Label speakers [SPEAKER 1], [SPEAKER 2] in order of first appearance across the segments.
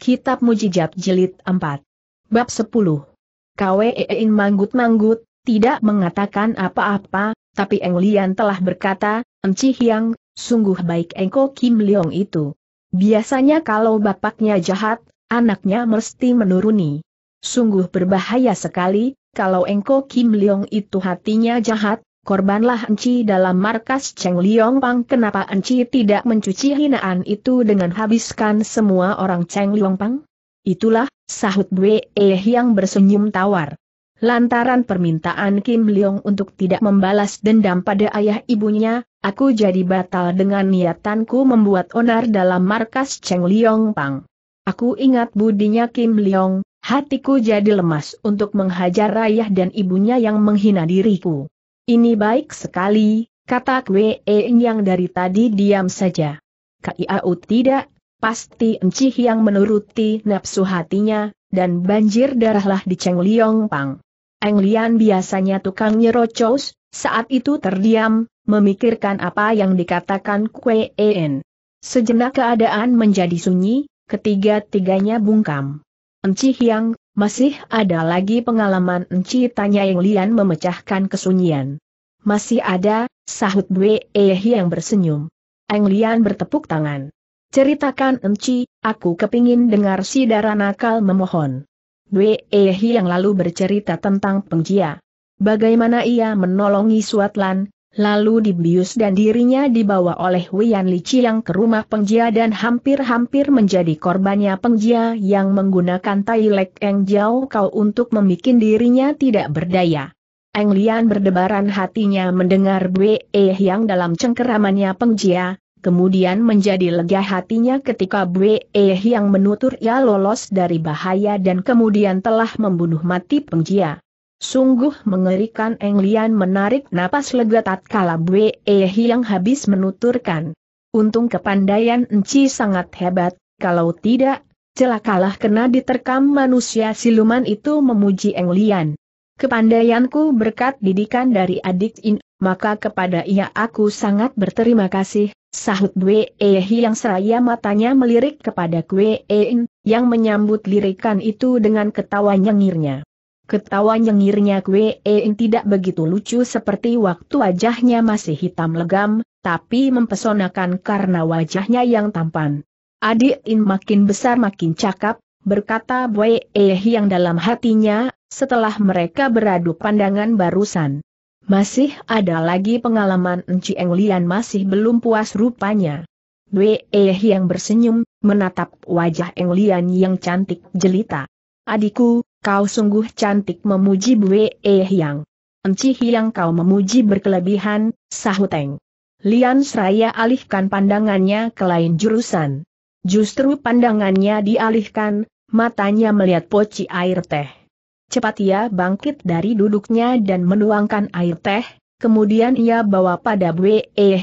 [SPEAKER 1] Kitab Mujijat Jilid 4. Bab 10. Kweeing manggut-manggut, tidak mengatakan apa-apa, tapi Eng Lian telah berkata, Enci Hiang, sungguh baik Engko Kim Leong itu. Biasanya kalau bapaknya jahat, anaknya mesti menuruni. Sungguh berbahaya sekali, kalau Engko Kim Leong itu hatinya jahat, Korbanlah Enci dalam markas Cheng Liong Pang kenapa Enci tidak mencuci hinaan itu dengan habiskan semua orang Cheng Liong Pang? Itulah, sahut Bwe eh yang bersenyum tawar. Lantaran permintaan Kim Leong untuk tidak membalas dendam pada ayah ibunya, aku jadi batal dengan niatanku membuat onar dalam markas Cheng Liong Pang. Aku ingat budinya Kim Leong, hatiku jadi lemas untuk menghajar ayah dan ibunya yang menghina diriku. Ini baik sekali, kata Kwe yang dari tadi diam saja. Kiau tidak, pasti Enci yang menuruti nafsu hatinya, dan banjir darahlah di Cheng Liong Pang. Eng Lian biasanya tukang nyerocos, saat itu terdiam, memikirkan apa yang dikatakan Kwe Sejenak keadaan menjadi sunyi, ketiga-tiganya bungkam. Enci yang, masih ada lagi pengalaman enci tanya yang lian memecahkan kesunyian. Masih ada, sahut Bwe yang bersenyum. Eng Lian bertepuk tangan. Ceritakan Enci, aku kepingin dengar si darah nakal memohon. Bwe Ehi yang lalu bercerita tentang pengjia. Bagaimana ia menolongi Suatlan, Lalu dibius dan dirinya dibawa oleh Wian Li Chiang ke rumah pengjia dan hampir-hampir menjadi korbannya pengjia yang menggunakan tai lek Eng Jiao Kau untuk membuat dirinya tidak berdaya. Eng Lian berdebaran hatinya mendengar Bwe yang e dalam cengkeramannya pengjia, kemudian menjadi lega hatinya ketika Bwe yang e menutur ia lolos dari bahaya dan kemudian telah membunuh mati pengjia. Sungguh mengerikan Eng Lian menarik napas lega tatkala Bue Ehi yang habis menuturkan. Untung kepandaian Enci sangat hebat, kalau tidak, celakalah kena diterkam manusia siluman itu memuji Eng Lian. Kepandaianku berkat didikan dari adik In, maka kepada ia aku sangat berterima kasih, sahut Bue Ehi yang seraya matanya melirik kepada Kue e In, yang menyambut lirikan itu dengan ketawa nyengirnya. Ketawa nyengirnya Kwe Eing tidak begitu lucu seperti waktu wajahnya masih hitam legam, tapi mempesonakan karena wajahnya yang tampan. Adik In makin besar makin cakap, berkata Boy Eh yang dalam hatinya, setelah mereka beradu pandangan barusan. Masih ada lagi pengalaman Enci Eng Lian masih belum puas rupanya. Boy Eh yang bersenyum, menatap wajah Eng Lian yang cantik jelita. Adikku, kau sungguh cantik memuji Bue Eh Yang. Enci Hiang kau memuji berkelebihan, sahuteng. Lian Seraya alihkan pandangannya ke lain jurusan. Justru pandangannya dialihkan, matanya melihat poci air teh. Cepat ia bangkit dari duduknya dan menuangkan air teh, kemudian ia bawa pada Bue Eh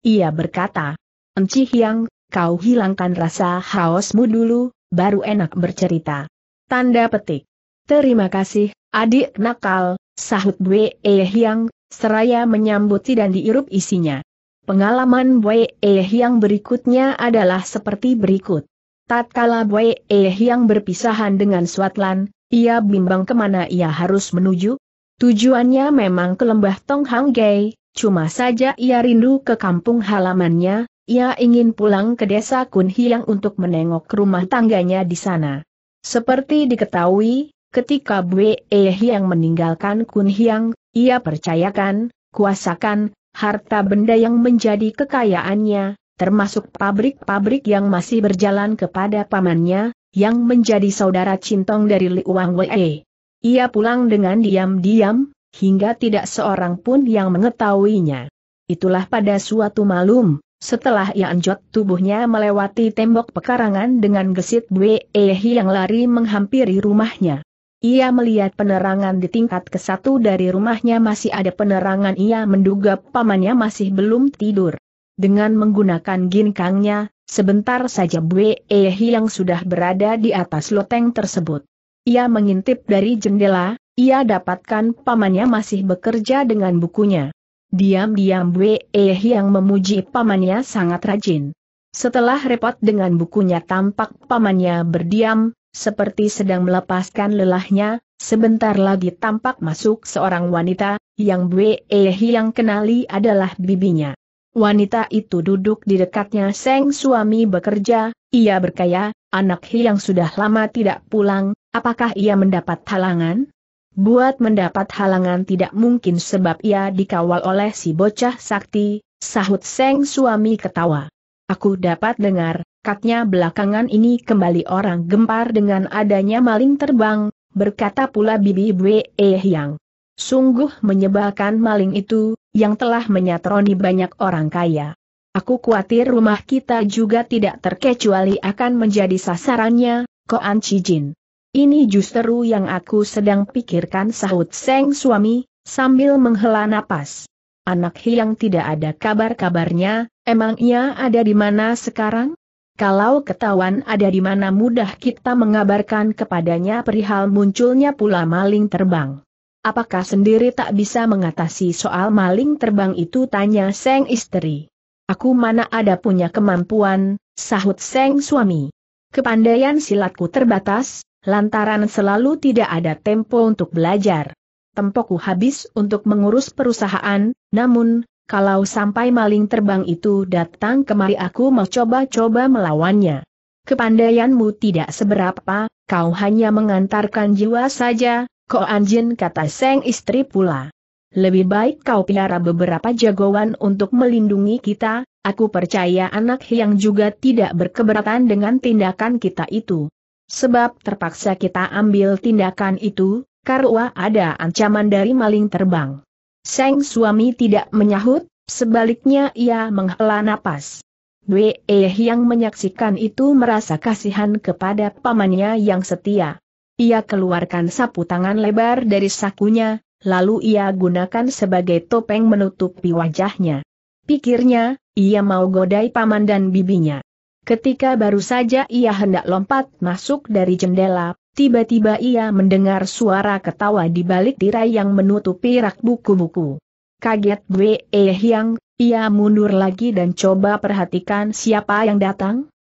[SPEAKER 1] ia berkata, Enci Hyang, kau hilangkan rasa haosmu dulu, baru enak bercerita. Tanda petik. Terima kasih, adik nakal, sahut Bwe Hyang, seraya menyambuti dan diirup isinya. Pengalaman Bwe Hyang berikutnya adalah seperti berikut. Tatkala Bwe Hyang berpisahan dengan Swatlan, ia bimbang kemana ia harus menuju. Tujuannya memang ke lembah Tong Hang Gai, cuma saja ia rindu ke kampung halamannya, ia ingin pulang ke desa Kun Hiang untuk menengok rumah tangganya di sana. Seperti diketahui, ketika Bwe yang meninggalkan Kun Hiang, ia percayakan, kuasakan, harta benda yang menjadi kekayaannya, termasuk pabrik-pabrik yang masih berjalan kepada pamannya, yang menjadi saudara cintong dari Liuang Wei. Ia pulang dengan diam-diam, hingga tidak seorang pun yang mengetahuinya. Itulah pada suatu malam, setelah ia anjot tubuhnya melewati tembok pekarangan dengan gesit Bwe yang lari menghampiri rumahnya. Ia melihat penerangan di tingkat ke satu dari rumahnya masih ada penerangan ia menduga pamannya masih belum tidur. Dengan menggunakan ginkangnya, sebentar saja Bue Ehi yang sudah berada di atas loteng tersebut. Ia mengintip dari jendela, ia dapatkan pamannya masih bekerja dengan bukunya. Diam-diam Bue Ehi yang memuji pamannya sangat rajin. Setelah repot dengan bukunya tampak pamannya berdiam, seperti sedang melepaskan lelahnya, sebentar lagi tampak masuk seorang wanita, yang Bwe eh yang kenali adalah bibinya. Wanita itu duduk di dekatnya Seng suami bekerja, ia berkaya, anak yang sudah lama tidak pulang, apakah ia mendapat halangan? Buat mendapat halangan tidak mungkin sebab ia dikawal oleh si bocah sakti, sahut Seng suami ketawa. Aku dapat dengar, katnya belakangan ini kembali orang gempar dengan adanya maling terbang, berkata pula Bibi Bwe Yang. Sungguh menyebalkan maling itu, yang telah menyatroni banyak orang kaya. Aku khawatir rumah kita juga tidak terkecuali akan menjadi sasarannya, Koan Cijin. Ini justru yang aku sedang pikirkan sahut Seng suami, sambil menghela napas. Anak Hiang tidak ada kabar-kabarnya, emang ia ada di mana sekarang? Kalau ketahuan ada di mana mudah kita mengabarkan kepadanya perihal munculnya pula maling terbang. Apakah sendiri tak bisa mengatasi soal maling terbang itu tanya Seng istri. Aku mana ada punya kemampuan, sahut Seng suami. Kepandaian silatku terbatas, lantaran selalu tidak ada tempo untuk belajar tempoku habis untuk mengurus perusahaan, namun, kalau sampai maling terbang itu datang kemari aku mau coba-coba melawannya. Kepandaianmu tidak seberapa, kau hanya mengantarkan jiwa saja, Kok anjin kata seng istri pula. Lebih baik kau pelihara beberapa jagoan untuk melindungi kita, aku percaya anak yang juga tidak berkeberatan dengan tindakan kita itu. Sebab terpaksa kita ambil tindakan itu, Karua ada ancaman dari maling terbang. Seng suami tidak menyahut, sebaliknya ia menghela napas. Weh e yang menyaksikan itu merasa kasihan kepada pamannya yang setia. Ia keluarkan sapu tangan lebar dari sakunya, lalu ia gunakan sebagai topeng menutupi wajahnya. Pikirnya, ia mau godai paman dan bibinya. Ketika baru saja ia hendak lompat masuk dari jendela, Tiba-tiba ia mendengar suara ketawa di balik tirai yang menutupi rak buku-buku. Kaget Gue Eh Yang, ia mundur lagi dan coba perhatikan siapa yang datang.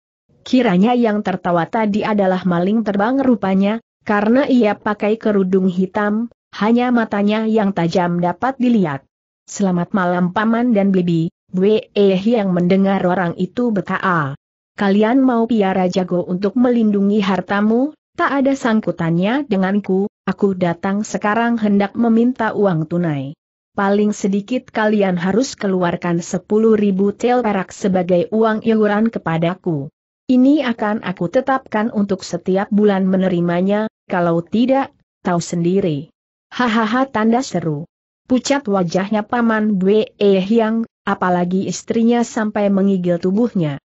[SPEAKER 1] Kiranya yang tertawa tadi adalah maling terbang rupanya, karena ia pakai kerudung hitam, hanya matanya yang tajam dapat dilihat. Selamat malam paman dan bibi, Gue Eh Yang mendengar orang itu berkata. Kalian mau piara jago untuk melindungi hartamu Tak ada sangkutannya denganku, aku datang sekarang hendak meminta uang tunai. Paling sedikit kalian harus keluarkan sepuluh ribu tel perak sebagai uang iuran kepadaku. Ini akan aku tetapkan untuk setiap bulan menerimanya, kalau tidak, tahu sendiri. Hahaha tanda seru. Pucat wajahnya paman Dwe Eh Yang, apalagi istrinya sampai mengigil tubuhnya.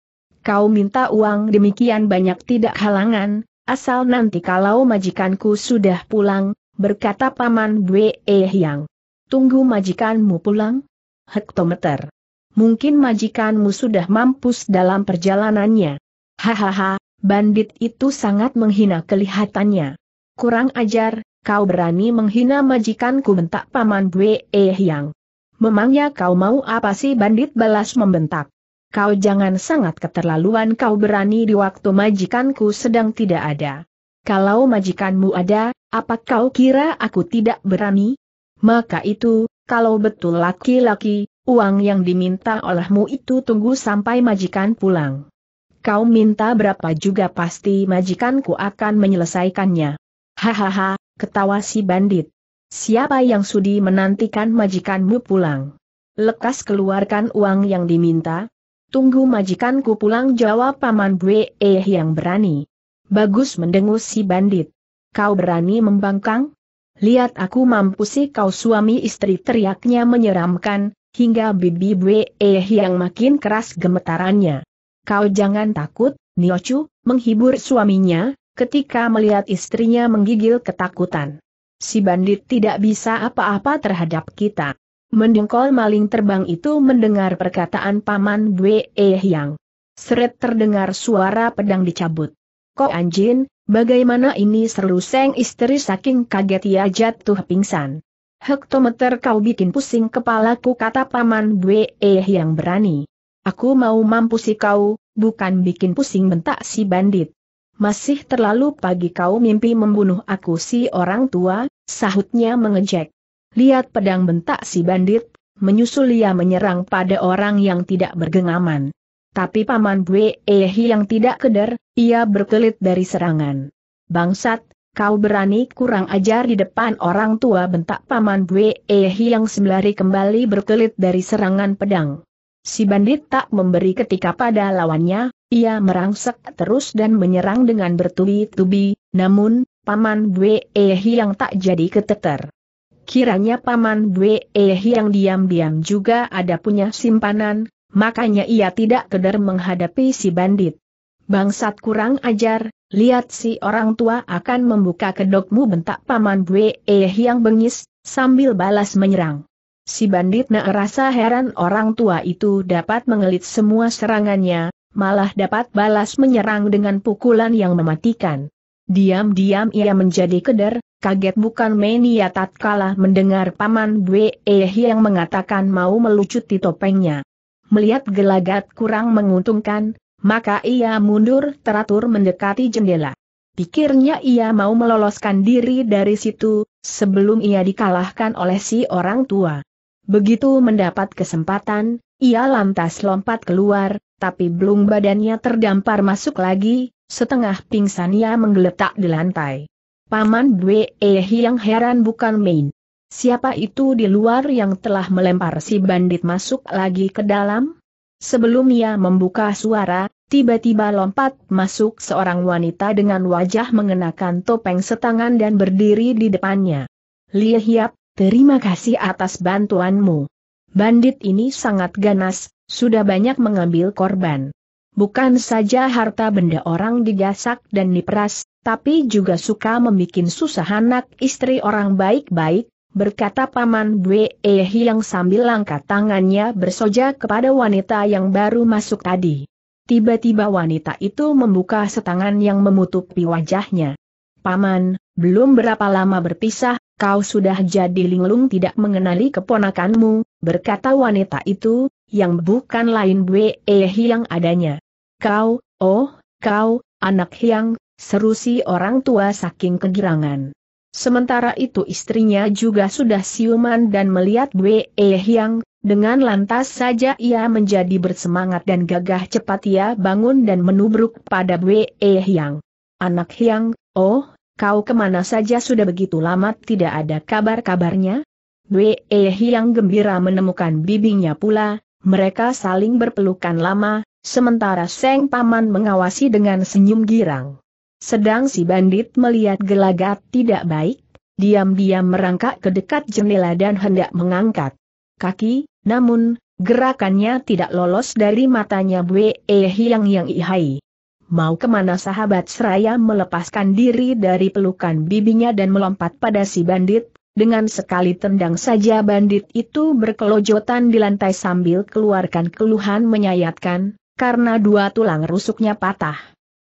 [SPEAKER 1] Kau minta uang demikian banyak tidak halangan, Asal nanti kalau majikanku sudah pulang, berkata Paman Bwe e Yang. Tunggu majikanmu pulang? Hektometer. Mungkin majikanmu sudah mampus dalam perjalanannya. Hahaha, bandit itu sangat menghina kelihatannya. Kurang ajar, kau berani menghina majikanku bentak Paman Bwe e Yang. Memangnya kau mau apa sih bandit balas membentak? Kau jangan sangat keterlaluan kau berani di waktu majikanku sedang tidak ada. Kalau majikanmu ada, apa kau kira aku tidak berani? Maka itu, kalau betul laki-laki, uang yang diminta olehmu itu tunggu sampai majikan pulang. Kau minta berapa juga pasti majikanku akan menyelesaikannya. Hahaha, ketawa si bandit. Siapa yang sudi menantikan majikanmu pulang? Lekas keluarkan uang yang diminta, Tunggu majikanku pulang jawab Paman Bue eh yang berani. Bagus mendengus si bandit. Kau berani membangkang? Lihat aku mampu sih kau suami istri teriaknya menyeramkan, hingga bibi Bue eh yang makin keras gemetarannya. Kau jangan takut, Niochu, menghibur suaminya, ketika melihat istrinya menggigil ketakutan. Si bandit tidak bisa apa-apa terhadap kita. Mendengkol maling terbang itu mendengar perkataan Paman Bwe Yang. Seret terdengar suara pedang dicabut. Kok anjin, bagaimana ini seru seng istri saking kaget ia jatuh pingsan. Hektometer kau bikin pusing kepalaku kata Paman Bwe yang berani. Aku mau mampusi kau, bukan bikin pusing bentak si bandit. Masih terlalu pagi kau mimpi membunuh aku si orang tua, sahutnya mengejek. Lihat pedang bentak si bandit, menyusul ia menyerang pada orang yang tidak bergengaman. Tapi paman Bwe Ehi yang tidak keder, ia berkelit dari serangan. Bangsat, kau berani kurang ajar di depan orang tua bentak paman Bwe Ehi yang sembari kembali berkelit dari serangan pedang. Si bandit tak memberi ketika pada lawannya, ia merangsek terus dan menyerang dengan bertubi-tubi, namun, paman Bwe Ehi yang tak jadi keteter. Kiranya Paman Bwe eh yang diam-diam juga ada punya simpanan, makanya ia tidak keder menghadapi si bandit. Bangsat kurang ajar, lihat si orang tua akan membuka kedokmu bentak Paman Bwe eh yang bengis, sambil balas menyerang. Si bandit nak rasa heran orang tua itu dapat mengelit semua serangannya, malah dapat balas menyerang dengan pukulan yang mematikan. Diam-diam ia menjadi keder, Kaget bukan main ia tatkala mendengar Paman Bwe yang mengatakan mau melucuti topengnya. Melihat gelagat kurang menguntungkan, maka ia mundur teratur mendekati jendela. Pikirnya ia mau meloloskan diri dari situ, sebelum ia dikalahkan oleh si orang tua. Begitu mendapat kesempatan, ia lantas lompat keluar, tapi belum badannya terdampar masuk lagi, setengah pingsan ia menggeletak di lantai. Paman Bwe yang e heran bukan main. Siapa itu di luar yang telah melempar si bandit masuk lagi ke dalam? Sebelum ia membuka suara, tiba-tiba lompat masuk seorang wanita dengan wajah mengenakan topeng setangan dan berdiri di depannya. Lie Hiap, terima kasih atas bantuanmu. Bandit ini sangat ganas, sudah banyak mengambil korban. Bukan saja harta benda orang digasak dan diperas, tapi juga suka membuat susah anak istri orang baik-baik, berkata Paman Bwe Hiang sambil langkah tangannya bersoja kepada wanita yang baru masuk tadi. Tiba-tiba wanita itu membuka setangan yang memutupi wajahnya. Paman, belum berapa lama berpisah, kau sudah jadi linglung tidak mengenali keponakanmu, berkata wanita itu, yang bukan lain Bwe Hiang adanya. Kau, oh, kau, anak Hiang, seru si orang tua saking kegirangan. Sementara itu istrinya juga sudah siuman dan melihat Wei Hyang, dengan lantas saja ia menjadi bersemangat dan gagah cepat ia bangun dan menubruk pada Wei Hyang. Anak Hyang, oh, kau kemana saja sudah begitu lama tidak ada kabar-kabarnya? Wei Hyang gembira menemukan bibinya pula, mereka saling berpelukan lama, sementara Seng Paman mengawasi dengan senyum girang. Sedang si bandit melihat gelagat tidak baik, diam-diam merangkak ke dekat jendela dan hendak mengangkat kaki, namun, gerakannya tidak lolos dari matanya Bwe e Hiang Yang Ihai. Mau kemana sahabat seraya melepaskan diri dari pelukan bibinya dan melompat pada si bandit, dengan sekali tendang saja bandit itu berkelojotan di lantai sambil keluarkan keluhan menyayatkan, karena dua tulang rusuknya patah.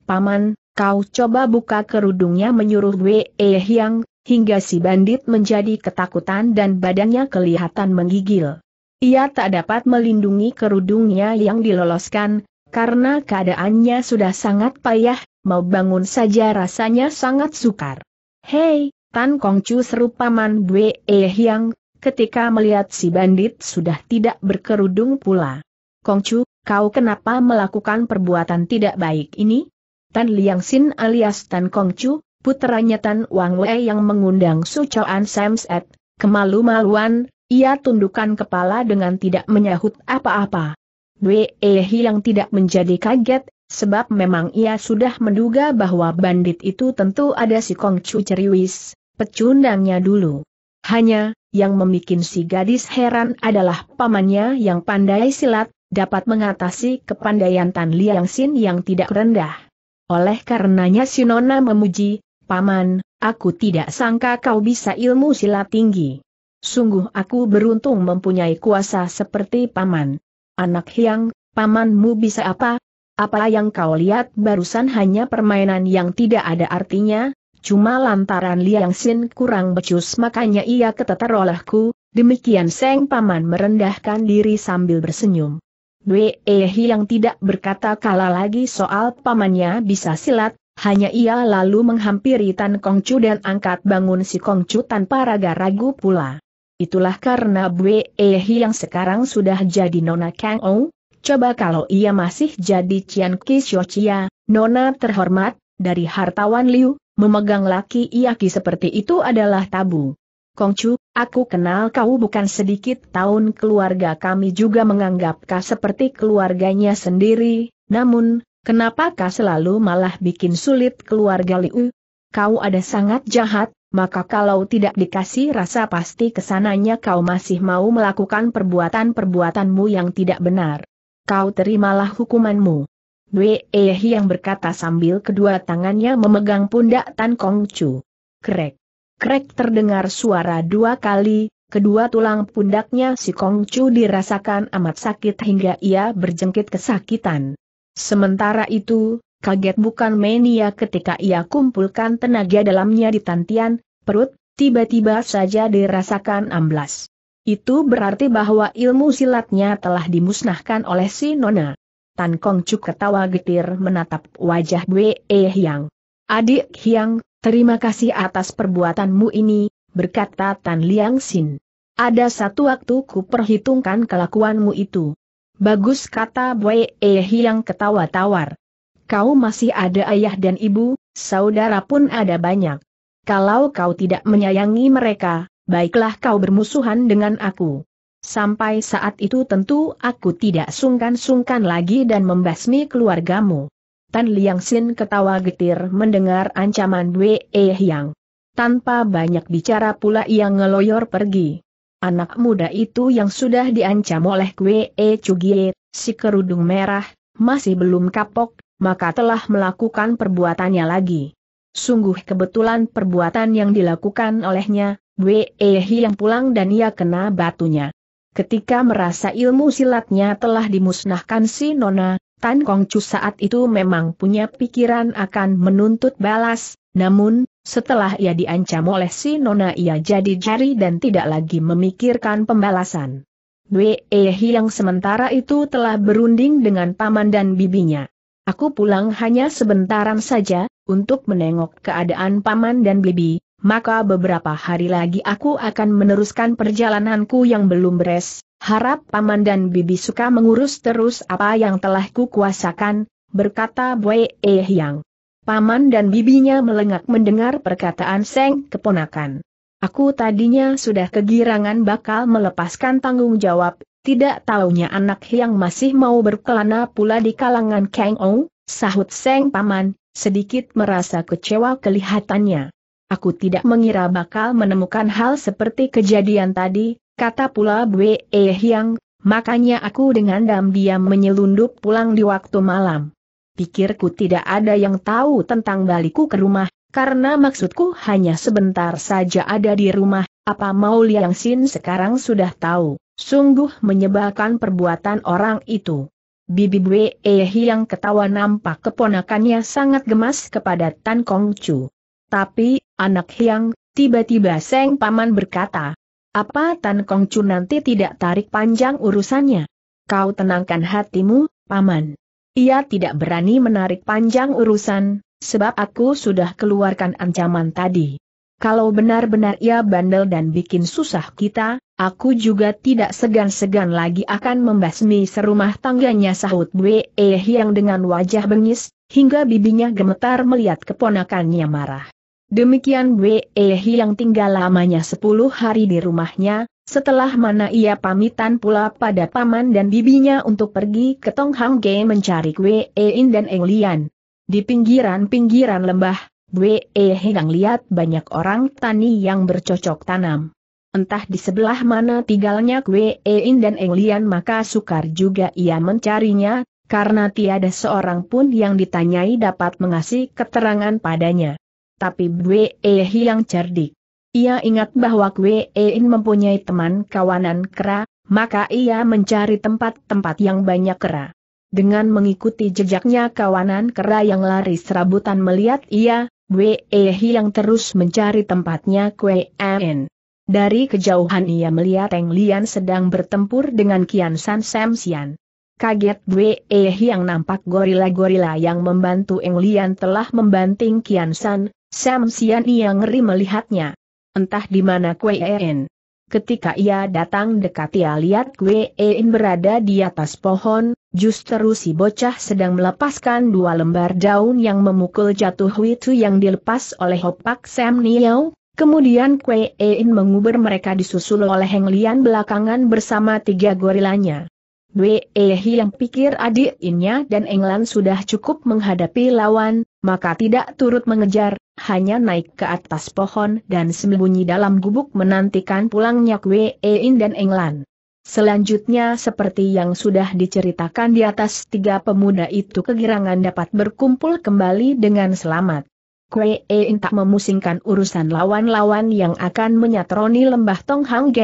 [SPEAKER 1] Paman, Kau coba buka kerudungnya menyuruh Wei Hyang, hingga si bandit menjadi ketakutan dan badannya kelihatan menggigil. Ia tak dapat melindungi kerudungnya yang diloloskan, karena keadaannya sudah sangat payah, mau bangun saja rasanya sangat sukar. Hei, Tan Kongcu seru paman Wei Hyang, ketika melihat si bandit sudah tidak berkerudung pula. Kongcu, kau kenapa melakukan perbuatan tidak baik ini? Tan Liang Sin alias Tan Kong Chu, puteranya Tan Wang Wei yang mengundang Sucoan Samset, kemalu-maluan, ia tundukkan kepala dengan tidak menyahut apa-apa. Wei e Hi yang tidak menjadi kaget, sebab memang ia sudah menduga bahwa bandit itu tentu ada si Kong Chu Ceriwis, pecundangnya dulu. Hanya, yang membuat si gadis heran adalah pamannya yang pandai silat, dapat mengatasi kepandaian Tan Liang Sin yang tidak rendah. Oleh karenanya Sinona memuji, Paman, aku tidak sangka kau bisa ilmu silat tinggi. Sungguh aku beruntung mempunyai kuasa seperti Paman. Anak Hyang, Pamanmu bisa apa? Apa yang kau lihat barusan hanya permainan yang tidak ada artinya, cuma lantaran Liang Sin kurang becus makanya ia keteter olehku, demikian Seng Paman merendahkan diri sambil bersenyum. Wei Ehi yang tidak berkata kala lagi soal pamannya bisa silat, hanya ia lalu menghampiri Tan Kongcu dan angkat bangun si Kongcu tanpa ragu ragu pula. Itulah karena Wei Ehi yang sekarang sudah jadi Nona Kang Ou, coba kalau ia masih jadi Cian Ki Cia, Nona terhormat, dari hartawan Liu, memegang laki Iaki seperti itu adalah tabu. Kongcu, Aku kenal kau bukan sedikit tahun keluarga kami juga menganggap kau seperti keluarganya sendiri, namun, kenapa kau selalu malah bikin sulit keluarga Liu? Kau ada sangat jahat, maka kalau tidak dikasih rasa pasti kesananya kau masih mau melakukan perbuatan-perbuatanmu yang tidak benar. Kau terimalah hukumanmu. Wei yang berkata sambil kedua tangannya memegang pundak Tan Kong Chu. Krek. Krek terdengar suara dua kali, kedua tulang pundaknya si Kongcu dirasakan amat sakit hingga ia berjengkit kesakitan. Sementara itu, kaget bukan mania ketika ia kumpulkan tenaga dalamnya di tantian, perut, tiba-tiba saja dirasakan amblas. Itu berarti bahwa ilmu silatnya telah dimusnahkan oleh si Nona. Tan Kongcu ketawa getir menatap wajah Wei Hyang. Adik Hyang, Terima kasih atas perbuatanmu ini, berkata Tan Liang Xin. Ada satu waktu ku perhitungkan kelakuanmu itu. Bagus kata Bue Ehi yang ketawa tawar. Kau masih ada ayah dan ibu, saudara pun ada banyak. Kalau kau tidak menyayangi mereka, baiklah kau bermusuhan dengan aku. Sampai saat itu tentu aku tidak sungkan-sungkan lagi dan membasmi keluargamu. Tan Liang Sin ketawa getir mendengar ancaman Dwe E Yang. Tanpa banyak bicara pula ia ngeloyor pergi. Anak muda itu yang sudah diancam oleh Kwe E si kerudung merah, masih belum kapok, maka telah melakukan perbuatannya lagi. Sungguh kebetulan perbuatan yang dilakukan olehnya, Dwe E yang pulang dan ia kena batunya. Ketika merasa ilmu silatnya telah dimusnahkan si Nona, Tan Chu saat itu memang punya pikiran akan menuntut balas, namun, setelah ia diancam oleh si Nona ia jadi jari dan tidak lagi memikirkan pembalasan. Wei yang sementara itu telah berunding dengan paman dan bibinya. Aku pulang hanya sebentaran saja, untuk menengok keadaan paman dan bibi, maka beberapa hari lagi aku akan meneruskan perjalananku yang belum beres, Harap paman dan bibi suka mengurus terus apa yang telah kukuasakan, berkata Bue Eh Paman dan bibinya melengak mendengar perkataan Seng keponakan. Aku tadinya sudah kegirangan bakal melepaskan tanggung jawab, tidak taunya anak yang masih mau berkelana pula di kalangan Kang Ong, sahut Seng Paman, sedikit merasa kecewa kelihatannya. Aku tidak mengira bakal menemukan hal seperti kejadian tadi, kata pula E Hyang, makanya aku dengan diam-diam menyelundup pulang di waktu malam. Pikirku tidak ada yang tahu tentang balikku ke rumah, karena maksudku hanya sebentar saja ada di rumah, apa mau Liang Sin sekarang sudah tahu, sungguh menyebalkan perbuatan orang itu. Bibi E Hyang ketawa nampak keponakannya sangat gemas kepada Tan Kong Chu. Tapi, anak Hiang, tiba-tiba Seng Paman berkata, apa Tan Kong Chu nanti tidak tarik panjang urusannya? Kau tenangkan hatimu, Paman. Ia tidak berani menarik panjang urusan, sebab aku sudah keluarkan ancaman tadi. Kalau benar-benar ia bandel dan bikin susah kita, aku juga tidak segan-segan lagi akan membasmi serumah tangganya sahut Bwe yang dengan wajah bengis, hingga bibinya gemetar melihat keponakannya marah. Demikian Wei Ehi yang tinggal lamanya sepuluh hari di rumahnya, setelah mana ia pamitan pula pada paman dan bibinya untuk pergi ke Hang Ge mencari Wei e In dan Eng Lian. Di pinggiran-pinggiran lembah, Wei yang e lihat banyak orang tani yang bercocok tanam. Entah di sebelah mana tinggalnya Wei e In dan Eng Lian maka sukar juga ia mencarinya, karena tiada seorang pun yang ditanyai dapat mengasih keterangan padanya tapi Bwe yang cerdik. Ia ingat bahwa Kwe In mempunyai teman kawanan kera, maka ia mencari tempat-tempat yang banyak kera. Dengan mengikuti jejaknya kawanan kera yang lari serabutan melihat ia, Bwe yang terus mencari tempatnya Kwe In. Dari kejauhan ia melihat Teng Lian sedang bertempur dengan Kian San Sam Sian. Kaget Bwe yang nampak gorila-gorila yang membantu Eng Lian telah membanting Kian San, Sam Sian ia ngeri melihatnya. Entah di mana Kuein. Ketika ia datang dekat ia lihat Kuein berada di atas pohon, justru si bocah sedang melepaskan dua lembar daun yang memukul jatuh itu yang dilepas oleh Hopak Sam Niau. Kemudian Kuein menguber mereka disusul oleh Heng Lian belakangan bersama tiga gorilanya. W. Ehi yang pikir adik Inya dan Englan sudah cukup menghadapi lawan, maka tidak turut mengejar, hanya naik ke atas pohon dan sembunyi dalam gubuk menantikan pulangnya W. Eh, In dan Englan. Selanjutnya seperti yang sudah diceritakan di atas tiga pemuda itu kegirangan dapat berkumpul kembali dengan selamat. W. Eh, In tak memusingkan urusan lawan-lawan yang akan menyatroni lembah Tonghang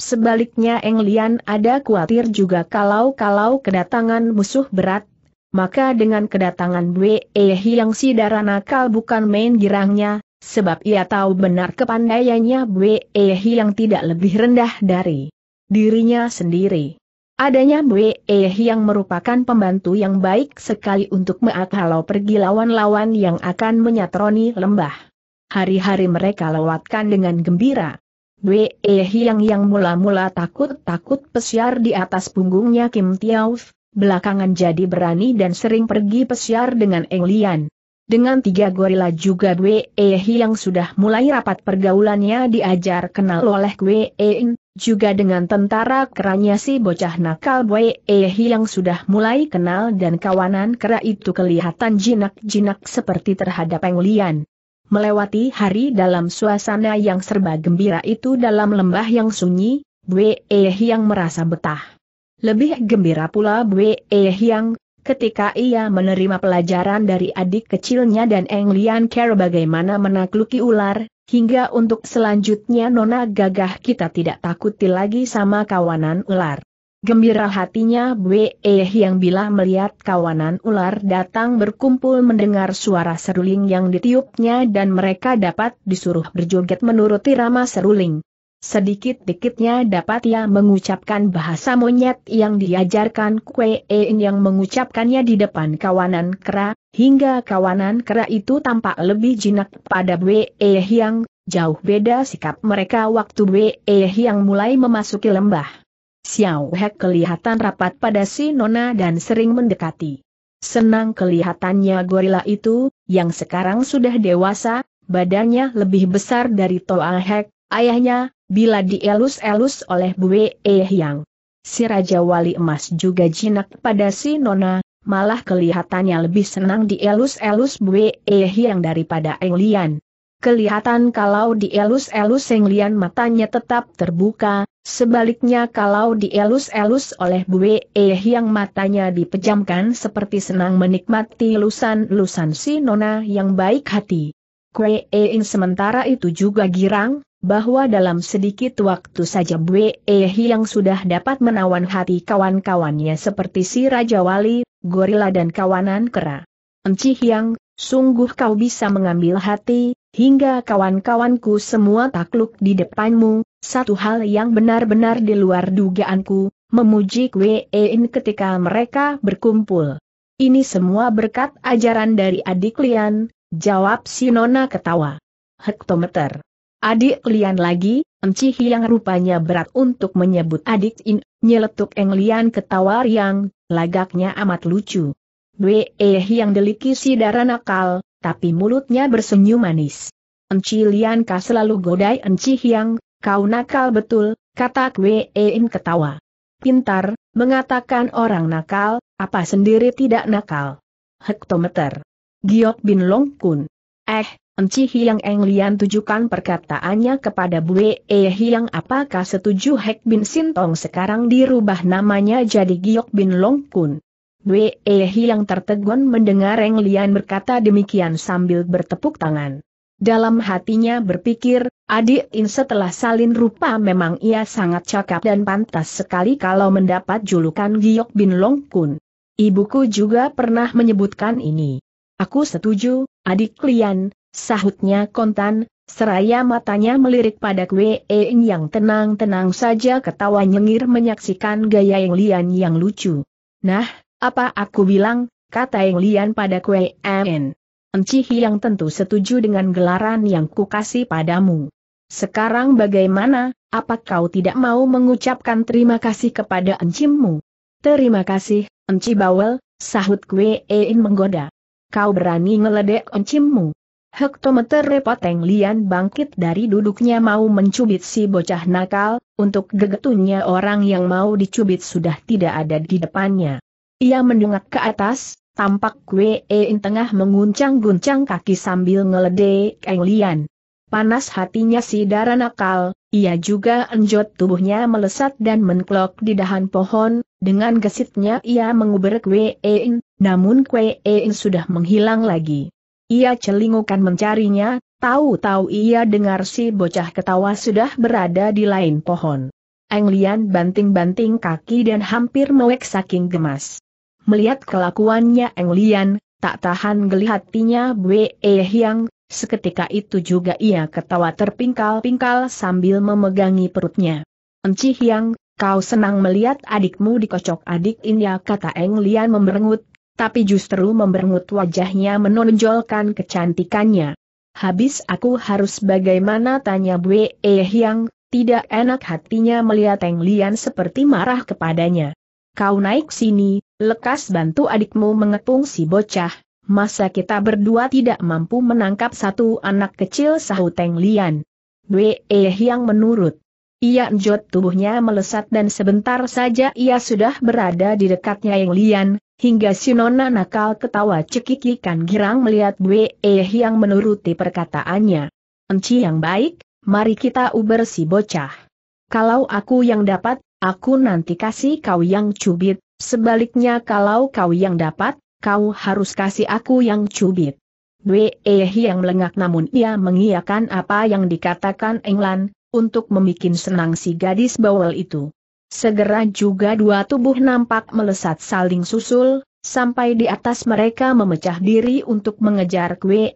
[SPEAKER 1] Sebaliknya Eng Lian ada khawatir juga kalau-kalau kedatangan musuh berat, maka dengan kedatangan Bwe Hiang si darah nakal bukan main girangnya, sebab ia tahu benar kepandaiannya Bwe Hiang tidak lebih rendah dari dirinya sendiri. Adanya Bwe Hiang merupakan pembantu yang baik sekali untuk Meak kalau pergi lawan-lawan yang akan menyatroni lembah. Hari-hari mereka lewatkan dengan gembira. Bwe Hyang yang mula-mula takut-takut pesiar di atas punggungnya Kim Tiau, belakangan jadi berani dan sering pergi pesiar dengan Eng Lian. Dengan tiga gorila juga Gue Ehi yang sudah mulai rapat pergaulannya diajar kenal oleh Gue En, juga dengan tentara keranya si bocah nakal Gue Ehi yang sudah mulai kenal dan kawanan kera itu kelihatan jinak-jinak seperti terhadap Eng Lian. Melewati hari dalam suasana yang serba gembira itu dalam lembah yang sunyi, Bwe Eh yang merasa betah. Lebih gembira pula Bwe Eh yang, ketika ia menerima pelajaran dari adik kecilnya dan Eng Lian Care bagaimana menakluki ular, hingga untuk selanjutnya Nona Gagah kita tidak takuti lagi sama kawanan ular. Gembira hatinya Bwe yang bila melihat kawanan ular datang berkumpul mendengar suara seruling yang ditiupnya dan mereka dapat disuruh berjoget menurut irama seruling. Sedikit-dikitnya dapat ia mengucapkan bahasa monyet yang diajarkan Kue yang mengucapkannya di depan kawanan kera, hingga kawanan kera itu tampak lebih jinak pada Bwe yang jauh beda sikap mereka waktu Bwe yang mulai memasuki lembah. Xiao Hek kelihatan rapat pada si Nona dan sering mendekati. Senang kelihatannya gorila itu, yang sekarang sudah dewasa, badannya lebih besar dari Toa Hek, ayahnya, bila dielus-elus oleh Bue E Yang. Si Raja Wali Emas juga jinak pada si Nona, malah kelihatannya lebih senang dielus-elus Bue E Hyang daripada Eng Lian. Kelihatan kalau dielus-elus Lian matanya tetap terbuka, sebaliknya kalau dielus-elus oleh Bue eh yang matanya dipejamkan seperti senang menikmati lusan-lusan si nona yang baik hati. Kue Eing sementara itu juga girang, bahwa dalam sedikit waktu saja Bue eh yang sudah dapat menawan hati kawan-kawannya seperti si Raja Wali, Gorila dan kawanan kera. Enci Yang, Sungguh kau bisa mengambil hati, hingga kawan-kawanku semua takluk di depanmu, satu hal yang benar-benar di luar dugaanku, memuji Kwein ketika mereka berkumpul. Ini semua berkat ajaran dari adik Lian, jawab si Nona ketawa. Hektometer. Adik Lian lagi, Enci yang rupanya berat untuk menyebut adik In, nyeletuk Eng Lian ketawa riang, lagaknya amat lucu eh yang deliki si darah nakal, tapi mulutnya bersenyum manis. Enci Lian kah selalu godai Enci hiang, kau nakal betul, kata Kwe eh, In ketawa. Pintar, mengatakan orang nakal, apa sendiri tidak nakal. Hektometer. Giok Bin Long Kun. Eh, Enci hiang Eng Lian tujukan perkataannya kepada Bue eh, hiang. apakah setuju Hek Bin Sintong sekarang dirubah namanya jadi Giok Bin Long Kun. Wei Ehi yang tertegun mendengar Eng Lian berkata demikian sambil bertepuk tangan. Dalam hatinya berpikir, adik In setelah salin rupa memang ia sangat cakap dan pantas sekali kalau mendapat julukan Giok Bin Long Kun. Ibuku juga pernah menyebutkan ini. Aku setuju, adik Lian, sahutnya kontan, Seraya matanya melirik pada Kwe Eng yang tenang-tenang saja ketawa nyengir menyaksikan gaya yang Lian yang lucu. Nah, apa aku bilang, kata Eng Lian pada Kue En. Encihi yang tentu setuju dengan gelaran yang kukasih padamu. Sekarang bagaimana, apa kau tidak mau mengucapkan terima kasih kepada encimmu? Terima kasih, enci bawel, sahut Kue En menggoda. Kau berani ngeledek encimmu. Hektometer repot Eng Lian bangkit dari duduknya mau mencubit si bocah nakal, untuk gegetunya orang yang mau dicubit sudah tidak ada di depannya. Ia mendongak ke atas, tampak Kue tengah menguncang-guncang kaki sambil ngeledek Eng Lian. Panas hatinya si darah nakal, ia juga enjot tubuhnya melesat dan menklok di dahan pohon, dengan gesitnya ia mengubur Kue namun Kue sudah menghilang lagi. Ia celingukan mencarinya, tahu-tahu ia dengar si bocah ketawa sudah berada di lain pohon. Eng Lian banting-banting kaki dan hampir mewek saking gemas. Melihat kelakuannya Eng Lian, tak tahan geli hatinya Bwe Hyang, seketika itu juga ia ketawa terpingkal-pingkal sambil memegangi perutnya. Enci Hyang, kau senang melihat adikmu dikocok adik India kata Eng Lian memberengut, tapi justru memberengut wajahnya menonjolkan kecantikannya. Habis aku harus bagaimana tanya Bwe Hyang, tidak enak hatinya melihat Eng Lian seperti marah kepadanya kau naik sini, lekas bantu adikmu mengepung si bocah, masa kita berdua tidak mampu menangkap satu anak kecil sahut Teng Lian. eh yang menurut. Ia njot tubuhnya melesat dan sebentar saja ia sudah berada di dekatnya Yang Lian, hingga si nona nakal ketawa cekikikan girang melihat eh yang menuruti perkataannya. Enci yang baik, mari kita uber si bocah. Kalau aku yang dapat, Aku nanti kasih kau yang cubit, sebaliknya kalau kau yang dapat, kau harus kasih aku yang cubit. Weh yang melengak namun ia mengiyakan apa yang dikatakan Englan, untuk memikin senang si gadis bawel itu. Segera juga dua tubuh nampak melesat saling susul, sampai di atas mereka memecah diri untuk mengejar Kwe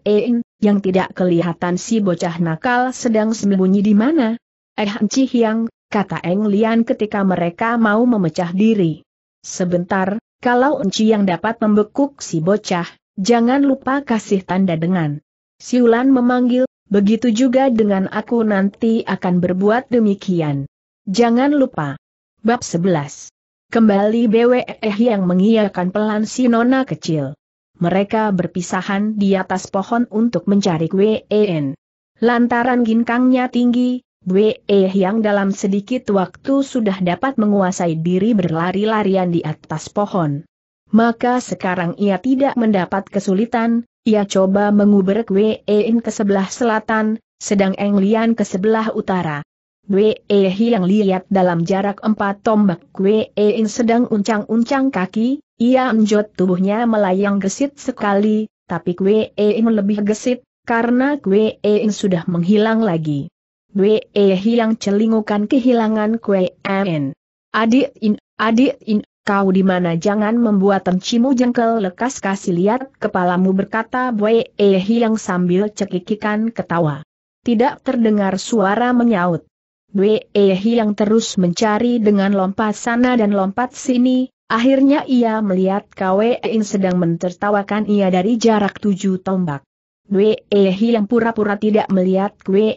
[SPEAKER 1] yang tidak kelihatan si bocah nakal sedang sembunyi di mana. Eh Cih Yang, kata Eng Lian ketika mereka mau memecah diri. Sebentar, kalau Enci yang dapat membekuk si bocah, jangan lupa kasih tanda dengan. Siulan memanggil, begitu juga dengan aku nanti akan berbuat demikian. Jangan lupa. Bab 11. Kembali BWE yang mengiyakan pelan si nona kecil. Mereka berpisahan di atas pohon untuk mencari Wen. Lantaran ginkangnya tinggi, Bwe eh, yang dalam sedikit waktu sudah dapat menguasai diri berlari-larian di atas pohon. Maka sekarang ia tidak mendapat kesulitan, ia coba menguber ein eh, ke sebelah selatan, sedang Eng Lian ke sebelah utara. Bwe eh, yang lihat dalam jarak empat tombak ein sedang uncang-uncang kaki, ia menjot tubuhnya melayang gesit sekali, tapi ein lebih gesit, karena Kue ein sudah menghilang lagi. Dwe eh hilang celingukan kehilangan kue amin. Adik in, adik in, kau di mana jangan membuat temcimu jengkel lekas kasih lihat kepalamu berkata Dwe eh hilang sambil cekikikan ketawa. Tidak terdengar suara menyaut. Dwe eh hilang terus mencari dengan lompat sana dan lompat sini, akhirnya ia melihat Kwe In sedang mentertawakan ia dari jarak tujuh tombak. Wei eh, Hilang pura-pura tidak melihat Kwe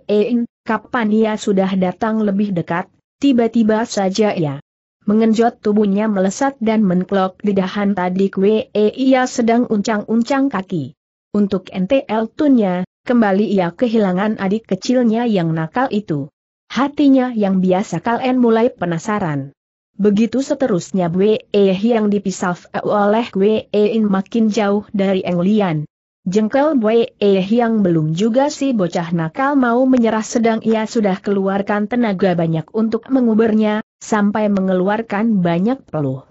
[SPEAKER 1] Kapan ia sudah datang lebih dekat, tiba-tiba saja ia mengenjot tubuhnya melesat dan menklok di dahan tadi kue e ia sedang uncang-uncang kaki. Untuk NTL tunnya, kembali ia kehilangan adik kecilnya yang nakal itu. Hatinya yang biasa kalian mulai penasaran. Begitu seterusnya Wei eh, yang dipisah oleh Wei eh, makin jauh dari Englian. Jengkel Bwe Eh yang belum juga si bocah nakal mau menyerah sedang ia sudah keluarkan tenaga banyak untuk menguburnya, sampai mengeluarkan banyak peluh.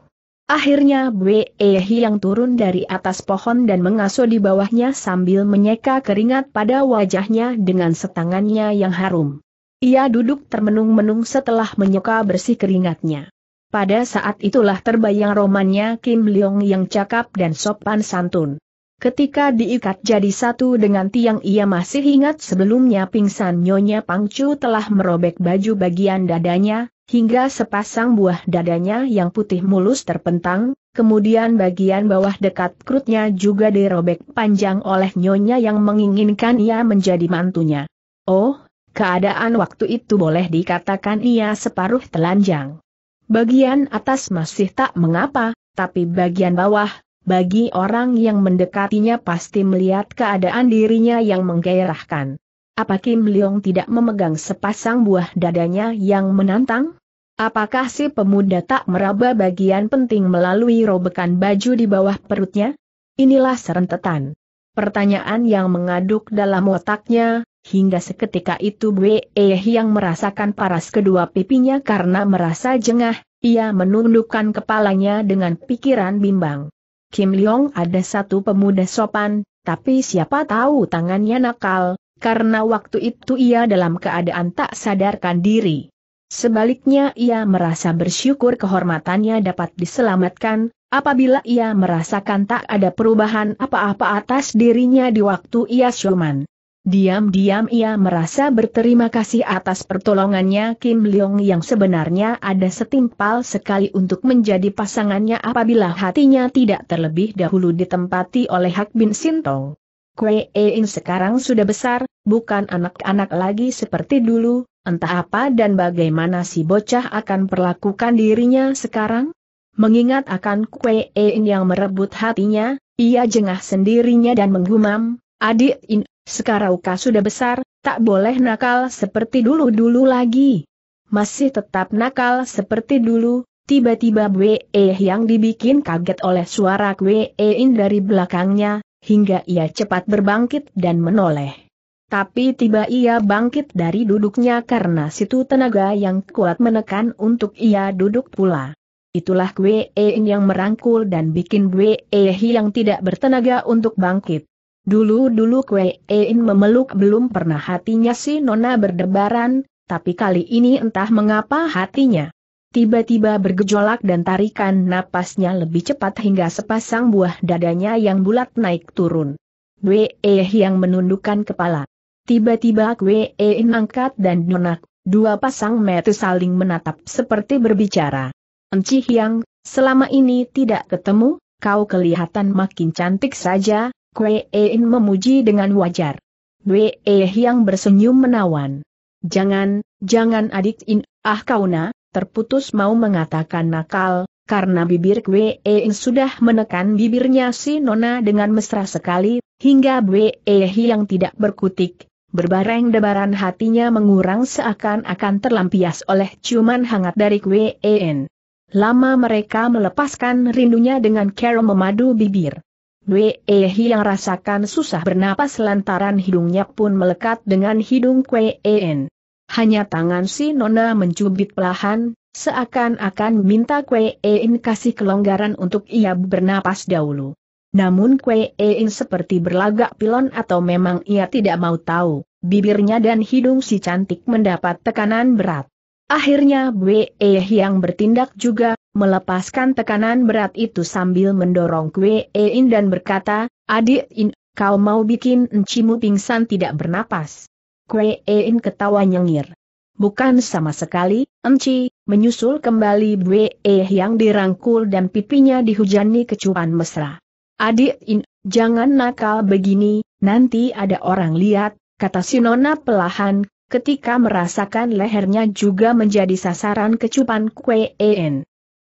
[SPEAKER 1] Akhirnya Bwe Eh yang turun dari atas pohon dan mengasuh di bawahnya sambil menyeka keringat pada wajahnya dengan setangannya yang harum. Ia duduk termenung-menung setelah menyeka bersih keringatnya. Pada saat itulah terbayang romannya Kim Leong yang cakap dan sopan santun. Ketika diikat jadi satu dengan tiang ia masih ingat sebelumnya pingsan Nyonya Pangcu telah merobek baju bagian dadanya, hingga sepasang buah dadanya yang putih mulus terpentang, kemudian bagian bawah dekat perutnya juga dirobek panjang oleh Nyonya yang menginginkan ia menjadi mantunya. Oh, keadaan waktu itu boleh dikatakan ia separuh telanjang. Bagian atas masih tak mengapa, tapi bagian bawah, bagi orang yang mendekatinya pasti melihat keadaan dirinya yang menggairahkan. Apa Kim Leong tidak memegang sepasang buah dadanya yang menantang? Apakah si pemuda tak meraba bagian penting melalui robekan baju di bawah perutnya? Inilah serentetan. Pertanyaan yang mengaduk dalam otaknya, hingga seketika itu Bwe yang merasakan paras kedua pipinya karena merasa jengah, ia menundukkan kepalanya dengan pikiran bimbang. Kim Leong ada satu pemuda sopan, tapi siapa tahu tangannya nakal, karena waktu itu ia dalam keadaan tak sadarkan diri. Sebaliknya ia merasa bersyukur kehormatannya dapat diselamatkan, apabila ia merasakan tak ada perubahan apa-apa atas dirinya di waktu ia syuman. Diam-diam ia merasa berterima kasih atas pertolongannya Kim Leong yang sebenarnya ada setimpal sekali untuk menjadi pasangannya apabila hatinya tidak terlebih dahulu ditempati oleh Hak Bin Sintong. Kwe Eing sekarang sudah besar, bukan anak-anak lagi seperti dulu, entah apa dan bagaimana si bocah akan perlakukan dirinya sekarang? Mengingat akan Kwe Eing yang merebut hatinya, ia jengah sendirinya dan menggumam, Adik In sekarang kau sudah besar, tak boleh nakal seperti dulu-dulu lagi. Masih tetap nakal seperti dulu, tiba-tiba -e yang dibikin kaget oleh suara Wei In dari belakangnya, hingga ia cepat berbangkit dan menoleh. Tapi tiba ia bangkit dari duduknya karena situ tenaga yang kuat menekan untuk ia duduk pula. Itulah Kwe In yang merangkul dan bikin -e yang tidak bertenaga untuk bangkit. Dulu-dulu Kue Ein memeluk belum pernah hatinya si Nona berdebaran, tapi kali ini entah mengapa hatinya tiba-tiba bergejolak dan tarikan napasnya lebih cepat hingga sepasang buah dadanya yang bulat naik turun. Ein yang menundukkan kepala. Tiba-tiba Ein angkat dan nona, dua pasang mata saling menatap seperti berbicara. Enci Hyang, selama ini tidak ketemu, kau kelihatan makin cantik saja, Kue memuji dengan wajar. Weh yang bersenyum menawan. Jangan, jangan adik In, ah kauna, terputus mau mengatakan nakal, karena bibir Kue In sudah menekan bibirnya si Nona dengan mesra sekali, hingga Weh yang tidak berkutik. Berbareng debaran hatinya mengurang seakan-akan terlampias oleh ciuman hangat dari Kue In. Lama mereka melepaskan rindunya dengan cara memadu bibir. Dwe eh, yang rasakan susah bernapas lantaran hidungnya pun melekat dengan hidung Kwee En. Hanya tangan si Nona mencubit pelahan, seakan-akan minta Kwee En kasih kelonggaran untuk ia bernapas dahulu. Namun Kwee En seperti berlagak pilon atau memang ia tidak mau tahu, bibirnya dan hidung si cantik mendapat tekanan berat. Akhirnya Bwe yang bertindak juga, melepaskan tekanan berat itu sambil mendorong Bwe In dan berkata, Adik In, kau mau bikin encimu pingsan tidak bernapas. Kwe In ketawa nyengir. Bukan sama sekali, Enci, menyusul kembali Bwe yang dirangkul dan pipinya dihujani kecupan mesra. Adik In, jangan nakal begini, nanti ada orang lihat, kata Sinona pelahan, ketika merasakan lehernya juga menjadi sasaran kecupan Kue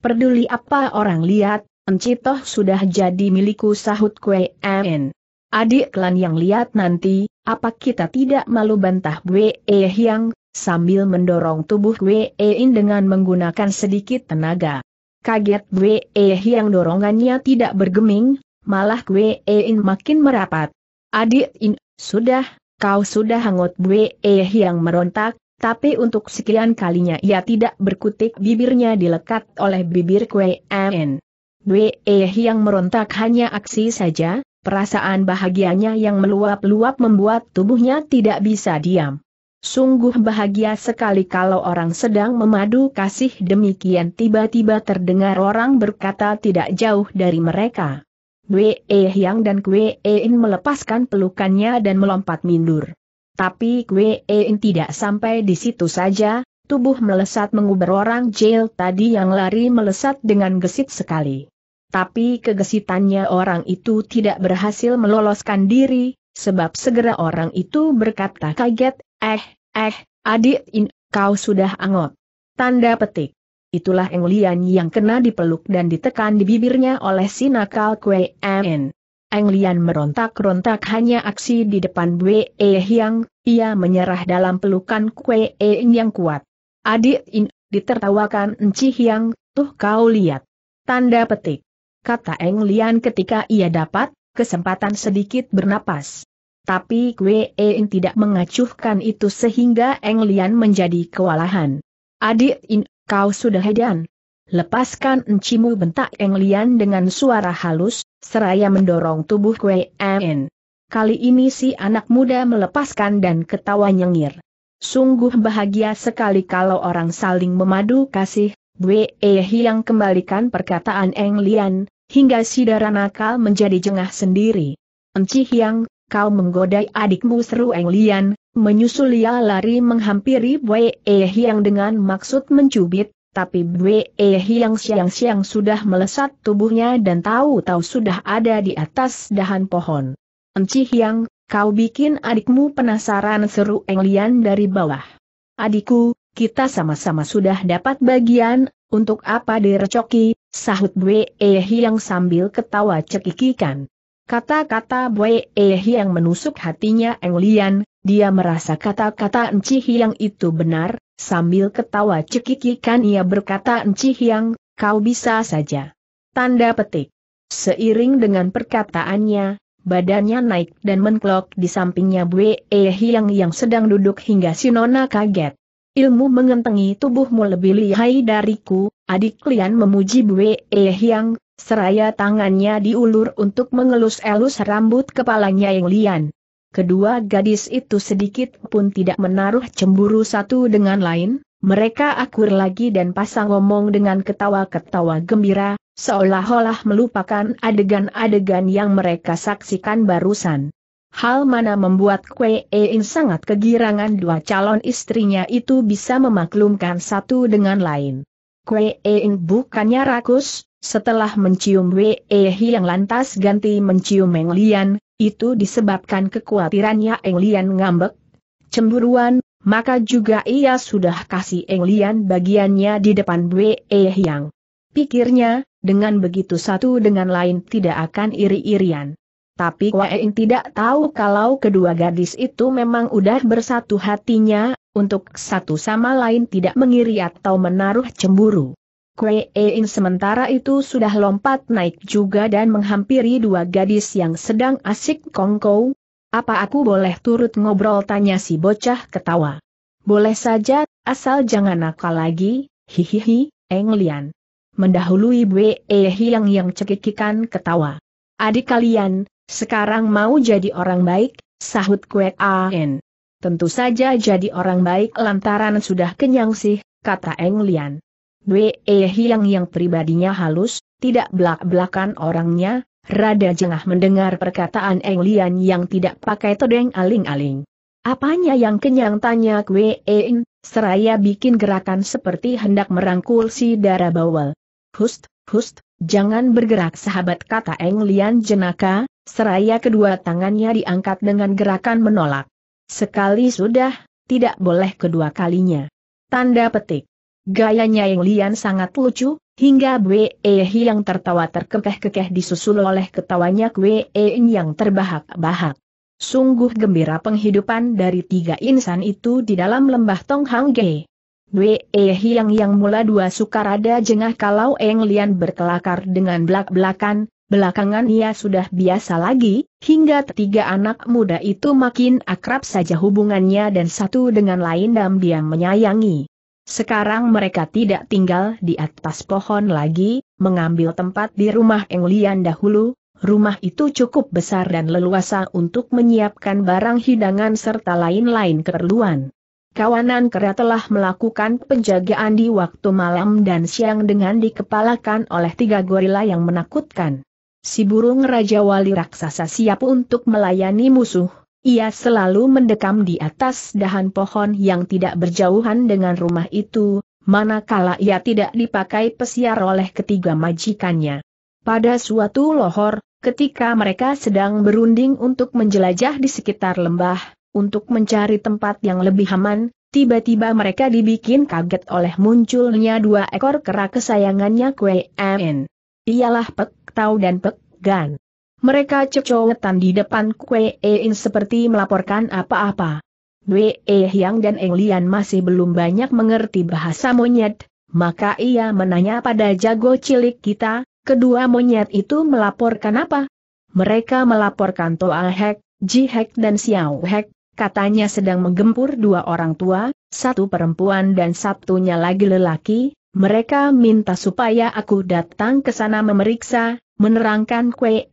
[SPEAKER 1] Peduli apa orang lihat, Encitoh sudah jadi milikku sahut Kue Adik klan yang lihat nanti, apa kita tidak malu bantah Kue E Hyang, sambil mendorong tubuh Kue In dengan menggunakan sedikit tenaga. Kaget Kue E Hyang dorongannya tidak bergeming, malah Kue In makin merapat. Adik In, sudah, kau sudah hangot gue eh yang merontak, tapi untuk sekian kalinya ia tidak berkutik bibirnya dilekat oleh bibir kue MN. eh yang merontak hanya aksi saja, perasaan bahagianya yang meluap-luap membuat tubuhnya tidak bisa diam. Sungguh bahagia sekali kalau orang sedang memadu kasih demikian tiba-tiba terdengar orang berkata tidak jauh dari mereka. Wei Hyang dan Wei In melepaskan pelukannya dan melompat mundur. Tapi Wei In tidak sampai di situ saja, tubuh melesat menguber orang jail tadi yang lari melesat dengan gesit sekali. Tapi kegesitannya orang itu tidak berhasil meloloskan diri, sebab segera orang itu berkata kaget, eh, eh, adik In, kau sudah angot. Tanda petik itulah Eng Lian yang kena dipeluk dan ditekan di bibirnya oleh si nakal Kue En. Eng Lian merontak-rontak hanya aksi di depan Wei e Yang, ia menyerah dalam pelukan Kue En yang kuat. Adik In, ditertawakan Enci Yang, tuh kau lihat. Tanda petik. Kata Eng Lian ketika ia dapat, kesempatan sedikit bernapas. Tapi Kue In e tidak mengacuhkan itu sehingga Eng Lian menjadi kewalahan. Adik In kau sudah hedan. Lepaskan encimu bentak Eng Lian dengan suara halus, seraya mendorong tubuh Kue En. Kali ini si anak muda melepaskan dan ketawa nyengir. Sungguh bahagia sekali kalau orang saling memadu kasih, Bwe yang kembalikan perkataan Eng Lian, hingga si nakal menjadi jengah sendiri. Enci Hyang, kau menggodai adikmu seru Eng Lian, Menyusul ia lari menghampiri Bwe Hiang dengan maksud mencubit, tapi Bwe Hiang siang-siang sudah melesat tubuhnya dan tahu-tahu sudah ada di atas dahan pohon. Enci Hiang, kau bikin adikmu penasaran seru Englian dari bawah. Adikku, kita sama-sama sudah dapat bagian, untuk apa direcoki, sahut Bwe Hiang sambil ketawa cekikikan. Kata-kata Bwe Hiang menusuk hatinya Englian, dia merasa kata-kata Enci Hiang itu benar, sambil ketawa cekikikan ia berkata Enci Hiang, kau bisa saja. Tanda petik. Seiring dengan perkataannya, badannya naik dan menklok di sampingnya Bwe e Hiang yang sedang duduk hingga Sinona kaget. Ilmu mengentengi tubuhmu lebih lihai dariku, adik Lian memuji Bwe e Hiang, seraya tangannya diulur untuk mengelus-elus rambut kepalanya yang Lian. Kedua gadis itu sedikit pun tidak menaruh cemburu satu dengan lain, mereka akur lagi dan pasang ngomong dengan ketawa-ketawa gembira, seolah-olah melupakan adegan-adegan yang mereka saksikan barusan. Hal mana membuat Kue In sangat kegirangan dua calon istrinya itu bisa memaklumkan satu dengan lain. Kue In bukannya rakus, setelah mencium Wei Hi yang lantas ganti mencium Meng Lian, itu disebabkan kekhawatirannya Eng Lian ngambek, cemburuan, maka juga ia sudah kasih Eng Lian bagiannya di depan Bwe Yang. Pikirnya, dengan begitu satu dengan lain tidak akan iri-irian. Tapi Waeng tidak tahu kalau kedua gadis itu memang udah bersatu hatinya, untuk satu sama lain tidak mengiri atau menaruh cemburu. Kue Ein sementara itu sudah lompat naik juga dan menghampiri dua gadis yang sedang asik kongkow. Apa aku boleh turut ngobrol tanya si bocah ketawa. Boleh saja, asal jangan nakal lagi, hihihi, Englian. Mendahului Bwe e Hiang yang cekikikan ketawa. Adik kalian, sekarang mau jadi orang baik, sahut Kue Ain. Tentu saja jadi orang baik lantaran sudah kenyang sih, kata Englian. Bwe Hiang yang pribadinya halus, tidak belak-belakan orangnya, rada jengah mendengar perkataan Eng Lian yang tidak pakai todeng aling-aling. Apanya yang kenyang tanya Kwe In, seraya bikin gerakan seperti hendak merangkul si darah bawal. Hust, hust, jangan bergerak sahabat kata Eng Lian jenaka, seraya kedua tangannya diangkat dengan gerakan menolak. Sekali sudah, tidak boleh kedua kalinya. Tanda petik. Gayanya yang lian sangat lucu, hingga Bwe yang e tertawa terkekeh-kekeh disusul oleh ketawanya Kwe e yang terbahak-bahak. Sungguh gembira penghidupan dari tiga insan itu di dalam lembah Hang Ge. Bwe yang e yang mula dua suka rada jengah kalau Eng Lian berkelakar dengan belak-belakan, belakangan ia sudah biasa lagi, hingga tiga anak muda itu makin akrab saja hubungannya dan satu dengan lain diam-diam menyayangi. Sekarang mereka tidak tinggal di atas pohon lagi, mengambil tempat di rumah Eng Lian dahulu, rumah itu cukup besar dan leluasa untuk menyiapkan barang hidangan serta lain-lain keperluan. Kawanan kera telah melakukan penjagaan di waktu malam dan siang dengan dikepalakan oleh tiga gorila yang menakutkan. Si burung Raja Wali Raksasa siap untuk melayani musuh, ia selalu mendekam di atas dahan pohon yang tidak berjauhan dengan rumah itu, manakala ia tidak dipakai pesiar oleh ketiga majikannya. Pada suatu lohor, ketika mereka sedang berunding untuk menjelajah di sekitar lembah, untuk mencari tempat yang lebih aman, tiba-tiba mereka dibikin kaget oleh munculnya dua ekor kera kesayangannya Kwe Ialah Pek Tau dan Pek Gan. Mereka cecowetan di depan Kue In seperti melaporkan apa-apa. E Yang dan Eng Lian masih belum banyak mengerti bahasa monyet, maka ia menanya pada jago cilik kita, kedua monyet itu melaporkan apa? Mereka melaporkan Toa Hek, Ji Hek dan Xiao Hek, katanya sedang menggempur dua orang tua, satu perempuan dan satunya lagi lelaki, mereka minta supaya aku datang ke sana memeriksa, menerangkan Kwe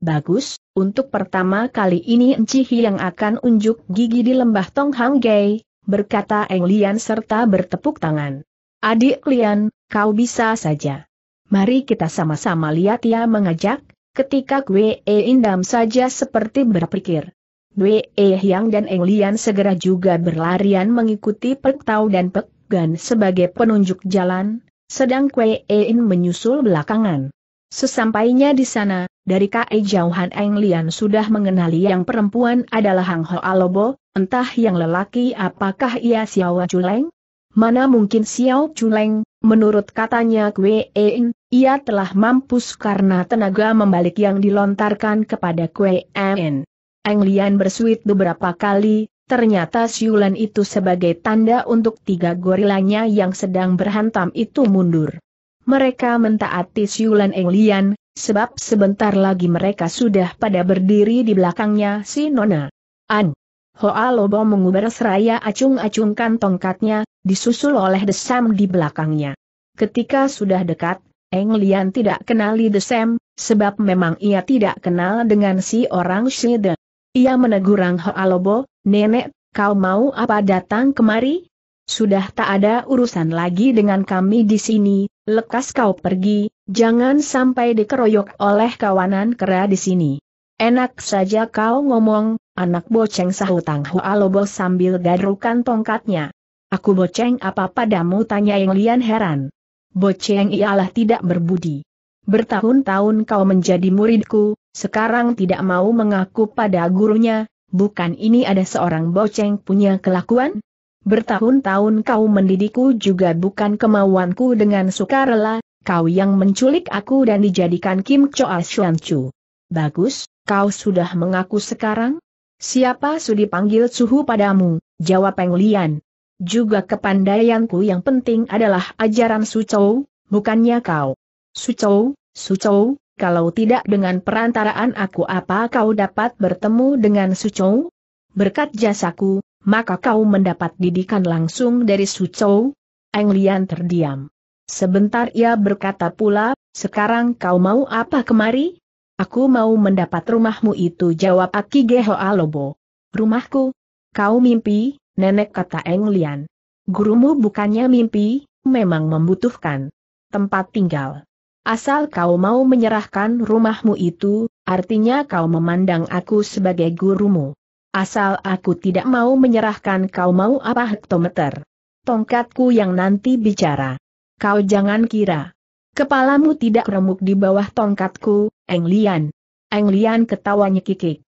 [SPEAKER 1] Bagus, untuk pertama kali ini Encihi yang akan unjuk gigi di lembah Tong Hang Gai, berkata Eng Lian serta bertepuk tangan. Adik Lian, kau bisa saja. Mari kita sama-sama lihat ya mengajak, ketika E Indam saja seperti berpikir. E Hyang dan Eng Lian segera juga berlarian mengikuti Pek Tau dan Pek Gan sebagai penunjuk jalan, sedang Kwe Ein menyusul belakangan. Sesampainya di sana, dari K.E. Jauhan Eng Lian sudah mengenali yang perempuan adalah Hang Ho Alobo, entah yang lelaki apakah ia Xiao Chuleng? Mana mungkin Xiao Chuleng, menurut katanya Kwe Ein, ia telah mampus karena tenaga membalik yang dilontarkan kepada Kwe Ein. Eng Lian bersuit beberapa kali, Ternyata siulan itu sebagai tanda untuk tiga gorilanya yang sedang berhantam itu mundur. Mereka mentaati siulan Englian, sebab sebentar lagi mereka sudah pada berdiri di belakangnya si Nona. An. Hoa Lobo mengubar seraya acung-acungkan tongkatnya, disusul oleh Desam di belakangnya. Ketika sudah dekat, Englian tidak kenali Desam, sebab memang ia tidak kenal dengan si orang Shiden. Ia menegur Rang Hoalobo, Nenek, kau mau apa datang kemari? Sudah tak ada urusan lagi dengan kami di sini, lekas kau pergi, jangan sampai dikeroyok oleh kawanan kera di sini. Enak saja kau ngomong, anak boceng sahutang Hoalobo sambil garukan tongkatnya. Aku boceng apa padamu tanya yang lian heran. Boceng ialah tidak berbudi. Bertahun-tahun kau menjadi muridku, sekarang tidak mau mengaku pada gurunya, bukan ini ada seorang boceng punya kelakuan? Bertahun-tahun kau mendidikku juga bukan kemauanku dengan sukarela, kau yang menculik aku dan dijadikan Kim Choa Shuan Chu. Bagus, kau sudah mengaku sekarang? Siapa sudi panggil suhu padamu, jawab Peng Lian. Juga kepandaianku yang penting adalah ajaran Su Chou, bukannya kau. Sucou, Sucou, kalau tidak dengan perantaraan aku apa kau dapat bertemu dengan Sucou? Berkat jasaku, maka kau mendapat didikan langsung dari Sucou? Eng Lian terdiam. Sebentar ia berkata pula, sekarang kau mau apa kemari? Aku mau mendapat rumahmu itu jawab Aki Geho Alobo. Rumahku? Kau mimpi, nenek kata Eng Lian. Gurumu bukannya mimpi, memang membutuhkan tempat tinggal. Asal kau mau menyerahkan rumahmu itu, artinya kau memandang aku sebagai gurumu. Asal aku tidak mau menyerahkan kau mau apa hektometer. Tongkatku yang nanti bicara. Kau jangan kira. Kepalamu tidak remuk di bawah tongkatku, Englian. Englian ketawanya kikik.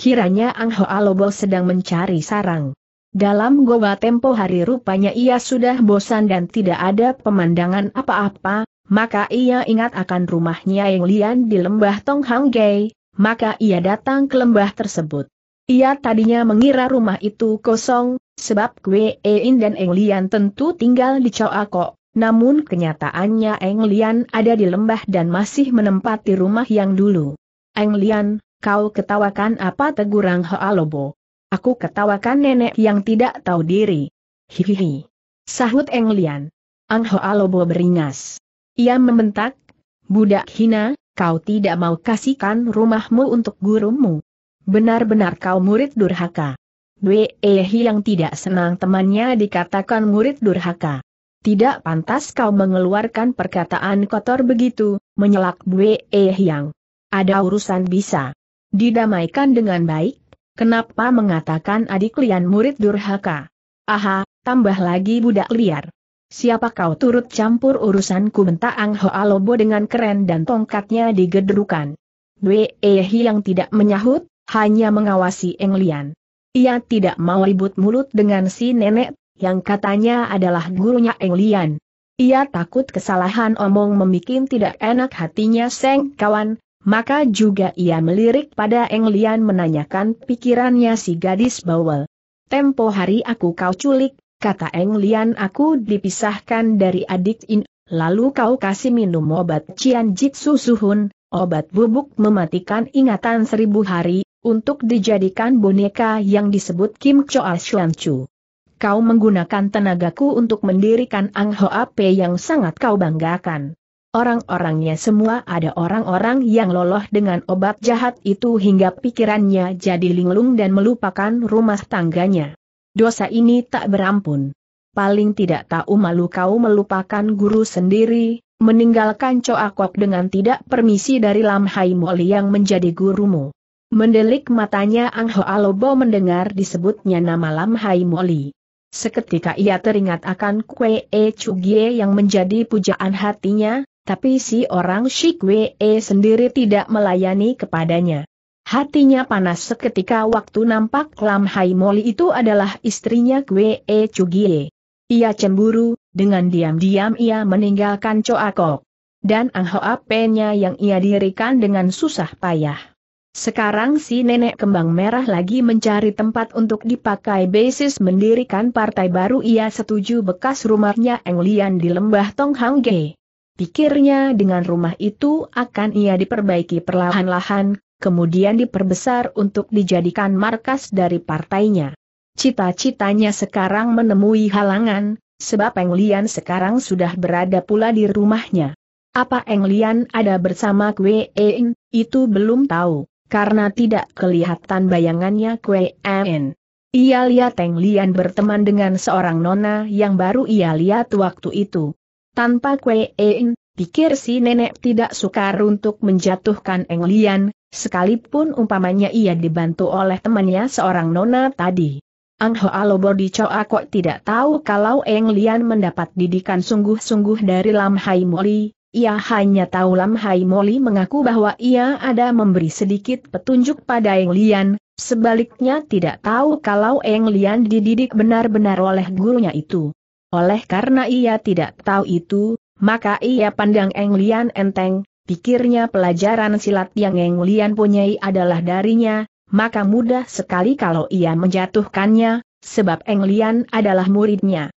[SPEAKER 1] Kiranya Ang Ho Alobo sedang mencari sarang. Dalam goa tempo hari rupanya ia sudah bosan dan tidak ada pemandangan apa-apa, maka ia ingat akan rumahnya yang lian di lembah Tonghanggai, maka ia datang ke lembah tersebut. Ia tadinya mengira rumah itu kosong, sebab Kwe In dan Eng Lian tentu tinggal di Coako, namun kenyataannya Eng Lian ada di lembah dan masih menempati rumah yang dulu. Eng Lian, kau ketawakan apa tegurang Hoalobo? Aku ketawakan nenek yang tidak tahu diri. Hihihi. Sahut Eng Lian. Ang Hoalobo beringas. Ia membentak, Budak hina, kau tidak mau kasihkan rumahmu untuk gurumu. Benar-benar kau murid durhaka. Wehi yang tidak senang temannya dikatakan murid durhaka. Tidak pantas kau mengeluarkan perkataan kotor begitu, menyelak Wehi e yang. Ada urusan bisa didamaikan dengan baik, kenapa mengatakan adik lian murid durhaka? Aha, tambah lagi budak liar. Siapa kau turut campur urusanku bentak Ang Hoa Lobo dengan keren dan tongkatnya digedrukan. Wei Ehi yang tidak menyahut, hanya mengawasi Eng Lian. Ia tidak mau ribut mulut dengan si nenek, yang katanya adalah gurunya Eng Lian. Ia takut kesalahan omong memikin tidak enak hatinya Seng kawan, maka juga ia melirik pada Eng Lian menanyakan pikirannya si gadis bawel. Tempo hari aku kau culik, Kata Eng Lian aku dipisahkan dari adik In, lalu kau kasih minum obat Cian Jitsu Suhun, obat bubuk mematikan ingatan seribu hari, untuk dijadikan boneka yang disebut Kim Choa Shuan Chu. Kau menggunakan tenagaku untuk mendirikan Ang Hoa Pe yang sangat kau banggakan. Orang-orangnya semua ada orang-orang yang loloh dengan obat jahat itu hingga pikirannya jadi linglung dan melupakan rumah tangganya. Dosa ini tak berampun. Paling tidak tahu malu kau melupakan guru sendiri, meninggalkan Coakok dengan tidak permisi dari Lam Hai Moli yang menjadi gurumu. Mendelik matanya Ang Ho Alobo mendengar disebutnya nama Lam Hai Moli. Seketika ia teringat akan Kwe E Chugye yang menjadi pujaan hatinya, tapi si orang Shikwe E sendiri tidak melayani kepadanya. Hatinya panas seketika waktu nampak Lam Hai Moli itu adalah istrinya Kwe E Chugie. Ia cemburu, dengan diam-diam ia meninggalkan Kok. Dan ang Hoa Penya yang ia dirikan dengan susah payah. Sekarang si nenek kembang merah lagi mencari tempat untuk dipakai basis mendirikan partai baru ia setuju bekas rumahnya Eng Lian di lembah Tong Hang Ge. Pikirnya dengan rumah itu akan ia diperbaiki perlahan-lahan, kemudian diperbesar untuk dijadikan markas dari partainya. Cita-citanya sekarang menemui halangan, sebab Eng Lian sekarang sudah berada pula di rumahnya. Apa Eng Lian ada bersama Kwe En, itu belum tahu, karena tidak kelihatan bayangannya Kwe En. Ia lihat Eng Lian berteman dengan seorang nona yang baru ia lihat waktu itu. Tanpa Kwe En, Pikir si nenek tidak sukar untuk menjatuhkan Eng Lian, sekalipun umpamanya ia dibantu oleh temannya seorang nona tadi. Ang Hoa Lobo di Choa kok tidak tahu kalau Eng Lian mendapat didikan sungguh-sungguh dari Lam Hai Moli, ia hanya tahu Lam Hai Moli mengaku bahwa ia ada memberi sedikit petunjuk pada Eng Lian, sebaliknya tidak tahu kalau Eng Lian dididik benar-benar oleh gurunya itu. Oleh karena ia tidak tahu itu, maka ia pandang Eng Lian enteng, pikirnya pelajaran silat yang Eng Lian punyai adalah darinya, maka mudah sekali kalau ia menjatuhkannya, sebab Eng Lian adalah muridnya.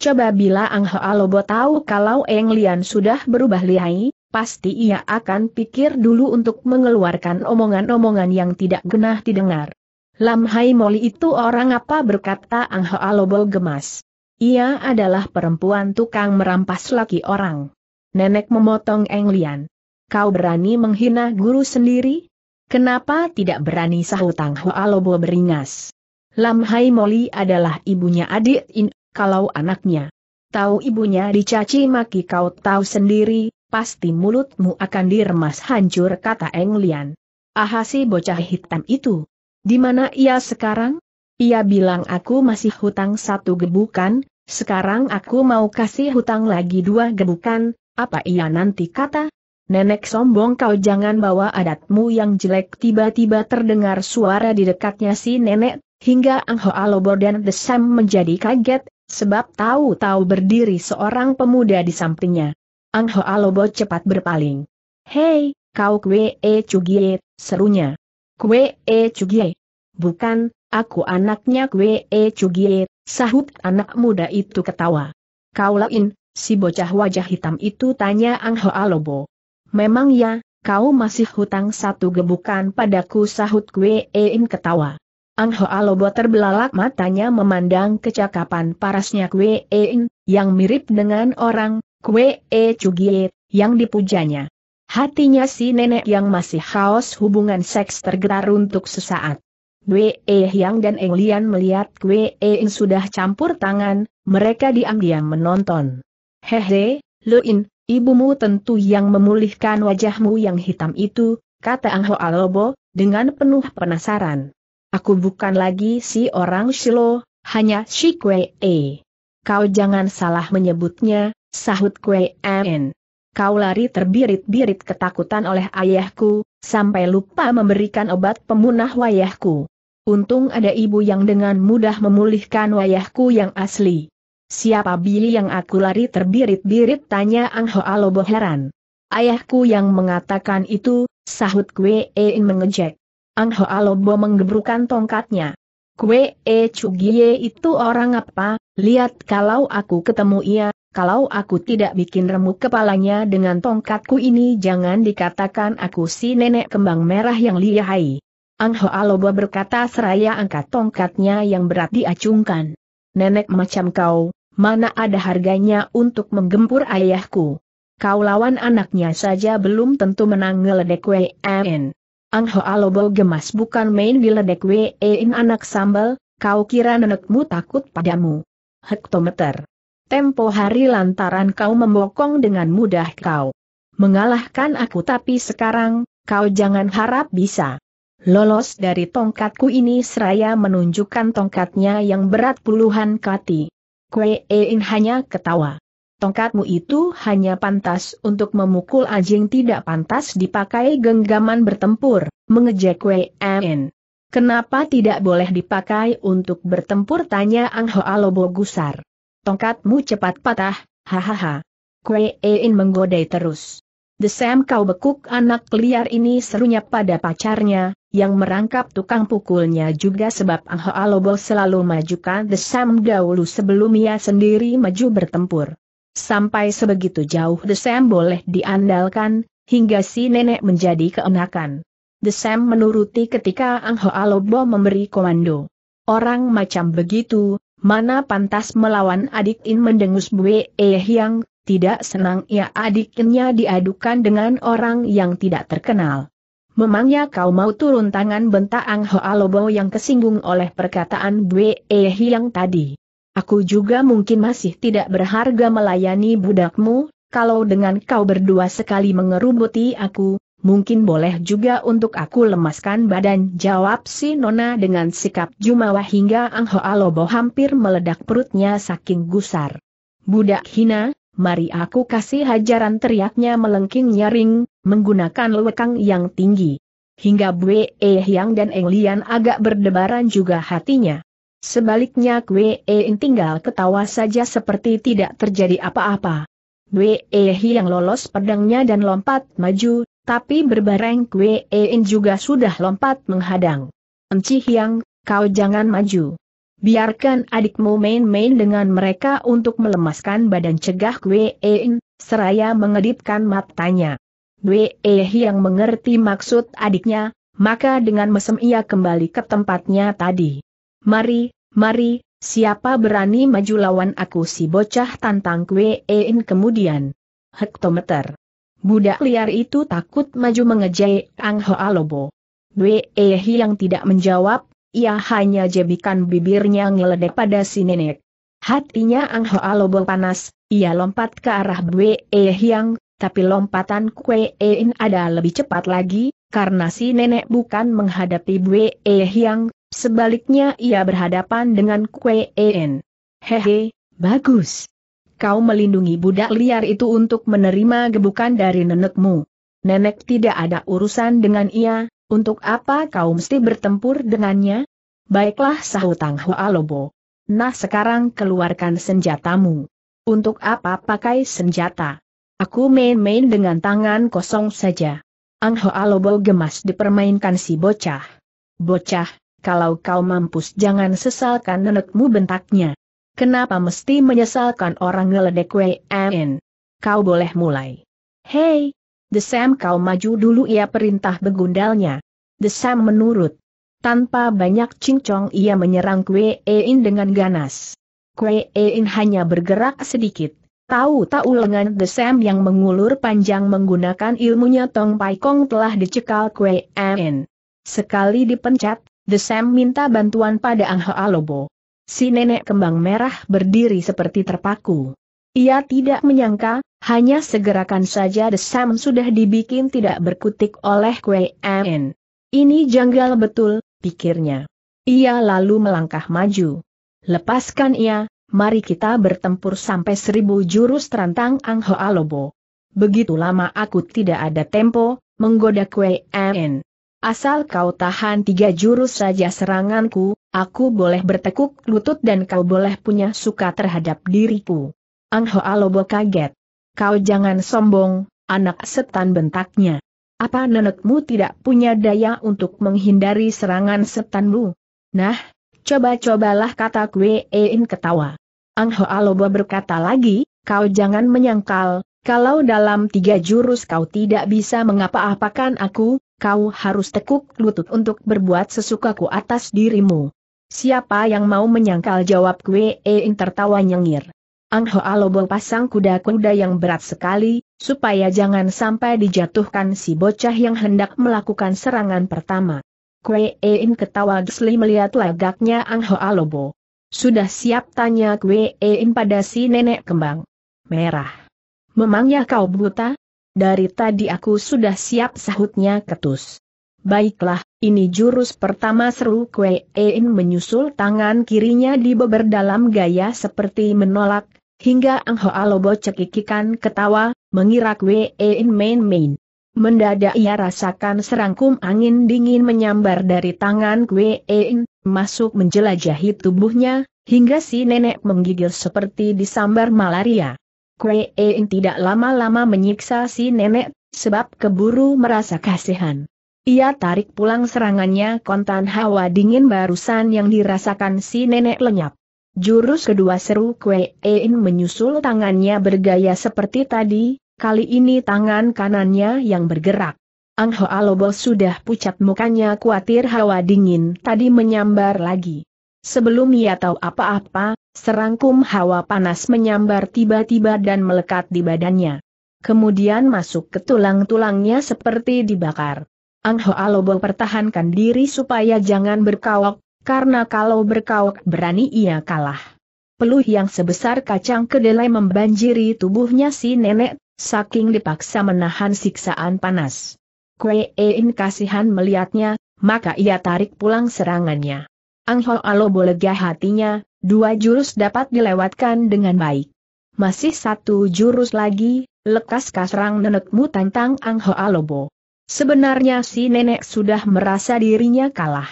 [SPEAKER 1] Coba bila Ang Hoalobo tahu kalau Eng Lian sudah berubah lihai, pasti ia akan pikir dulu untuk mengeluarkan omongan-omongan yang tidak genah didengar. Lam Hai Moli itu orang apa berkata Ang Hoalobo gemas. Ia adalah perempuan tukang merampas laki orang. Nenek memotong Englian. Kau berani menghina guru sendiri? Kenapa tidak berani sahutang hua Lobo beringas? Lam Hai Moli adalah ibunya adik In, kalau anaknya. Tahu ibunya dicaci maki kau tahu sendiri, pasti mulutmu akan diremas hancur kata Englian. Ahasi bocah hitam itu. Di mana ia sekarang? Ia bilang aku masih hutang satu gebukan, sekarang aku mau kasih hutang lagi dua gebukan, apa ia nanti kata? Nenek sombong kau jangan bawa adatmu yang jelek tiba-tiba terdengar suara di dekatnya si nenek, hingga Ang Hoa Lobo dan desem menjadi kaget, sebab tahu-tahu berdiri seorang pemuda di sampingnya. Ang Hoa Lobo cepat berpaling. Hei, kau kue e cugie, serunya. Kue e cugie. Bukan, Aku anaknya kwee e Cugie, sahut anak muda itu ketawa. Kau lain, si bocah wajah hitam itu tanya Ang Hoa Lobo. Memang ya, kau masih hutang satu gebukan padaku sahut Kwee In ketawa. Ang Hoa Lobo terbelalak matanya memandang kecakapan parasnya Kwee In, yang mirip dengan orang, kwee e Cugie, yang dipujanya. Hatinya si nenek yang masih haus hubungan seks tergetar untuk sesaat. Wei Hyang dan Eng Lian melihat Wei Yang sudah campur tangan, mereka diam-diam menonton. Hehe, Luin, ibumu tentu yang memulihkan wajahmu yang hitam itu, kata Ang Ho Alobo, dengan penuh penasaran. Aku bukan lagi si orang Shilo, hanya si Kwe E. Kau jangan salah menyebutnya, sahut Kwe En. Kau lari terbirit-birit ketakutan oleh ayahku, Sampai lupa memberikan obat pemunah wayahku. Untung ada ibu yang dengan mudah memulihkan wayahku yang asli. Siapa Billy yang aku lari terbirit-birit tanya Ang Alobo heran. Ayahku yang mengatakan itu, sahut Kwe e in mengejek. Ang Alobo menggebrukan tongkatnya. Kwe E Cugie itu orang apa, lihat kalau aku ketemu ia, kalau aku tidak bikin remuk kepalanya dengan tongkatku ini jangan dikatakan aku si nenek kembang merah yang lihai. Ang Loba berkata seraya angkat tongkatnya yang berat diacungkan. Nenek macam kau, mana ada harganya untuk menggempur ayahku. Kau lawan anaknya saja belum tentu menang ngeledek WN. Ang Aloba gemas bukan main diledek WN anak sambal, kau kira nenekmu takut padamu. Hektometer tempo hari lantaran kau membokong dengan mudah kau mengalahkan aku tapi sekarang, kau jangan harap bisa lolos dari tongkatku ini seraya menunjukkan tongkatnya yang berat puluhan kati. Kue in hanya ketawa. Tongkatmu itu hanya pantas untuk memukul anjing tidak pantas dipakai genggaman bertempur, mengejek Kue En. Kenapa tidak boleh dipakai untuk bertempur tanya Ang Hoa Lobo Gusar. Tongkatmu cepat patah, hahaha. Kue Ein menggodai terus. Desem kau bekuk anak liar ini serunya pada pacarnya, yang merangkap tukang pukulnya juga sebab Ang Alobo selalu majukan Desem dahulu sebelum ia sendiri maju bertempur. Sampai sebegitu jauh Desem boleh diandalkan, hingga si nenek menjadi keenakan. Desem menuruti ketika Ang Hoa Lobo memberi komando. Orang macam begitu, mana pantas melawan adik In mendengus Bue eh yang tidak senang ia ya adiknya diadukan dengan orang yang tidak terkenal. Memangnya kau mau turun tangan bentak Ang Hoa yang kesinggung oleh perkataan Bue eh yang tadi. Aku juga mungkin masih tidak berharga melayani budakmu, kalau dengan kau berdua sekali mengerubuti aku, mungkin boleh juga untuk aku lemaskan badan jawab si Nona dengan sikap jumawa hingga Ang Hoa hampir meledak perutnya saking gusar. Budak hina, mari aku kasih hajaran teriaknya melengking nyaring, menggunakan lekang yang tinggi. Hingga Bwe E Hyang dan Eng Lian agak berdebaran juga hatinya. Sebaliknya Kwe E tinggal ketawa saja seperti tidak terjadi apa-apa. Wei e Hyang lolos pedangnya dan lompat maju, tapi berbareng Kue Ein juga sudah lompat menghadang. Enci Hiang, kau jangan maju. Biarkan adikmu main-main dengan mereka untuk melemaskan badan cegah Kue Ein, seraya mengedipkan matanya. Kue Hiang yang mengerti maksud adiknya, maka dengan mesem ia kembali ke tempatnya tadi. Mari, mari, siapa berani maju lawan aku si bocah tantang Kue Ein kemudian. Hektometer Budak liar itu takut maju mengejek Ang Hoa Lobo. Wei yang tidak menjawab, ia hanya jebikan bibirnya ngeledek pada si nenek. Hatinya Ang Hoa Lobo panas, ia lompat ke arah Wei yang, tapi lompatan Kue In ada lebih cepat lagi, karena si nenek bukan menghadapi Wei yang, sebaliknya ia berhadapan dengan Kue In. Hehe, bagus kau melindungi budak liar itu untuk menerima gebukan dari nenekmu. Nenek tidak ada urusan dengan ia, untuk apa kau mesti bertempur dengannya? Baiklah sahutang hua Lobo. Nah sekarang keluarkan senjatamu. Untuk apa pakai senjata? Aku main-main dengan tangan kosong saja. Ang Hoa Lobo gemas dipermainkan si bocah. Bocah, kalau kau mampus jangan sesalkan nenekmu bentaknya. Kenapa mesti menyesalkan orang ngeledek WMN? Kau boleh mulai. Hei! Sam kau maju dulu ya perintah begundalnya. Sam menurut. Tanpa banyak cincong ia menyerang Kue In dengan ganas. Kue In hanya bergerak sedikit. Tahu-tahu lengan Sam yang mengulur panjang menggunakan ilmunya Tong Pai Kong telah dicekal Kue Sekali dipencet, Sam minta bantuan pada Ang Hoa Lobo si nenek kembang merah berdiri seperti terpaku. Ia tidak menyangka, hanya segerakan saja desam sudah dibikin tidak berkutik oleh Kwe En. Ini janggal betul, pikirnya. Ia lalu melangkah maju. Lepaskan ia, mari kita bertempur sampai seribu jurus terantang Ang Hoa Lobo. Begitu lama aku tidak ada tempo, menggoda Kwe En. Asal kau tahan tiga jurus saja seranganku, Aku boleh bertekuk lutut dan kau boleh punya suka terhadap diriku. Ang Hoa Lobo kaget. Kau jangan sombong, anak setan bentaknya. Apa nenekmu tidak punya daya untuk menghindari serangan setanmu? Nah, coba-cobalah kata Kue Ein ketawa. Ang Hoa Lobo berkata lagi, kau jangan menyangkal, kalau dalam tiga jurus kau tidak bisa mengapa-apakan aku, kau harus tekuk lutut untuk berbuat sesukaku atas dirimu. Siapa yang mau menyangkal jawab gue? In tertawa nyengir. Ang Hoa Lobo pasang kuda-kuda yang berat sekali, supaya jangan sampai dijatuhkan si bocah yang hendak melakukan serangan pertama. Kue Ein ketawa gesli melihat lagaknya Ang Hoa Lobo. Sudah siap tanya Kue Ein pada si nenek kembang. Merah. Memangnya kau buta? Dari tadi aku sudah siap sahutnya ketus. Baiklah, ini jurus pertama seru Kue Ein menyusul tangan kirinya di beber dalam gaya seperti menolak, hingga Ang Hoa Lobo cekikikan ketawa, mengira Kue Ein main-main. Mendadak ia rasakan serangkum angin dingin menyambar dari tangan Kue Ein, masuk menjelajahi tubuhnya, hingga si nenek menggigil seperti disambar malaria. Kue Ein tidak lama-lama menyiksa si nenek, sebab keburu merasa kasihan. Ia tarik pulang serangannya kontan hawa dingin barusan yang dirasakan si nenek lenyap. Jurus kedua seru Kwe Ein menyusul tangannya bergaya seperti tadi, kali ini tangan kanannya yang bergerak. Ang Hoa Lobo sudah pucat mukanya khawatir hawa dingin tadi menyambar lagi. Sebelum ia tahu apa-apa, serangkum hawa panas menyambar tiba-tiba dan melekat di badannya. Kemudian masuk ke tulang-tulangnya seperti dibakar. Ang Hoa Lobo pertahankan diri supaya jangan berkawak, karena kalau berkawak berani ia kalah. Peluh yang sebesar kacang kedelai membanjiri tubuhnya si nenek, saking dipaksa menahan siksaan panas. Kwein kasihan melihatnya, maka ia tarik pulang serangannya. Ang Ho Alobo lega hatinya, dua jurus dapat dilewatkan dengan baik. Masih satu jurus lagi, lekas kasrang nenekmu tantang Ang Ho Alobo. Sebenarnya si nenek sudah merasa dirinya kalah.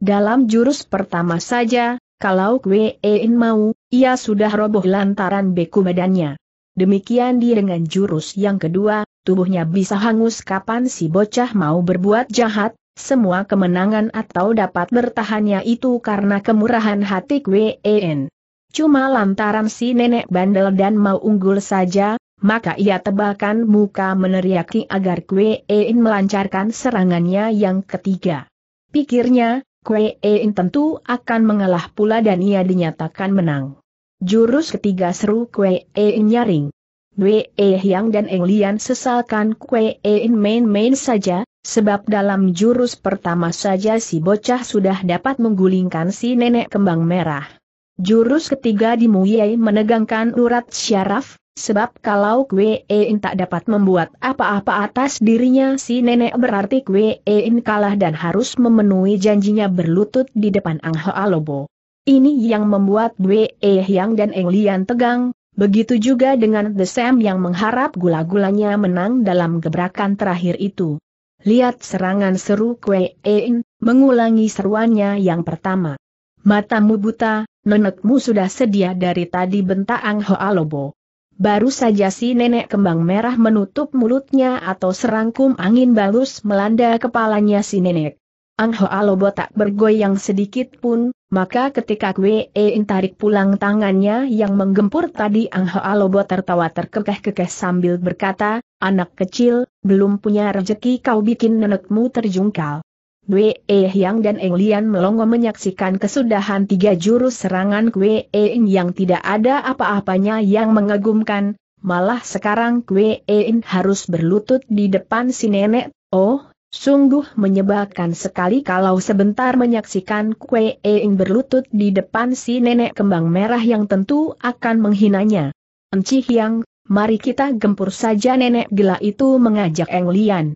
[SPEAKER 1] Dalam jurus pertama saja, kalau Kwein mau, ia sudah roboh lantaran beku badannya. Demikian dia dengan jurus yang kedua, tubuhnya bisa hangus kapan si bocah mau berbuat jahat, semua kemenangan atau dapat bertahannya itu karena kemurahan hati Kwein. Cuma lantaran si nenek bandel dan mau unggul saja, maka ia tebalkan muka meneriaki agar Kue In melancarkan serangannya yang ketiga. Pikirnya, Kue In tentu akan mengalah pula dan ia dinyatakan menang. Jurus ketiga seru Kue In nyaring. Dwe e Hyang dan Eng Lian sesalkan Kue In main-main saja, sebab dalam jurus pertama saja si bocah sudah dapat menggulingkan si nenek kembang merah. Jurus ketiga di Muyei menegangkan urat syaraf, Sebab kalau Kwe In tak dapat membuat apa-apa atas dirinya si nenek berarti Kwe In kalah dan harus memenuhi janjinya berlutut di depan Ang Hoa Lobo. Ini yang membuat Kwe E Hyang dan Eng Lian tegang, begitu juga dengan The Sam yang mengharap gula-gulanya menang dalam gebrakan terakhir itu. Lihat serangan seru Kwe In, mengulangi seruannya yang pertama. Matamu buta, nenekmu sudah sedia dari tadi bentak Ang Hoa Lobo. Baru saja si nenek kembang merah menutup mulutnya atau serangkum angin balus melanda kepalanya si nenek. Ang Hoa Lobo tak bergoyang sedikit pun, maka ketika Kwe In e tarik pulang tangannya yang menggempur tadi Ang Hoa Lobo tertawa terkekeh-kekeh sambil berkata, Anak kecil, belum punya rezeki kau bikin nenekmu terjungkal. Wei Yang dan Eng Lian melongo menyaksikan kesudahan tiga jurus serangan Wei e yang tidak ada apa-apanya yang mengagumkan, malah sekarang Wei e harus berlutut di depan si nenek, oh, sungguh menyebalkan sekali kalau sebentar menyaksikan Wei Yang berlutut di depan si nenek kembang merah yang tentu akan menghinanya. Enci Hyang, mari kita gempur saja nenek gila itu mengajak Eng Lian.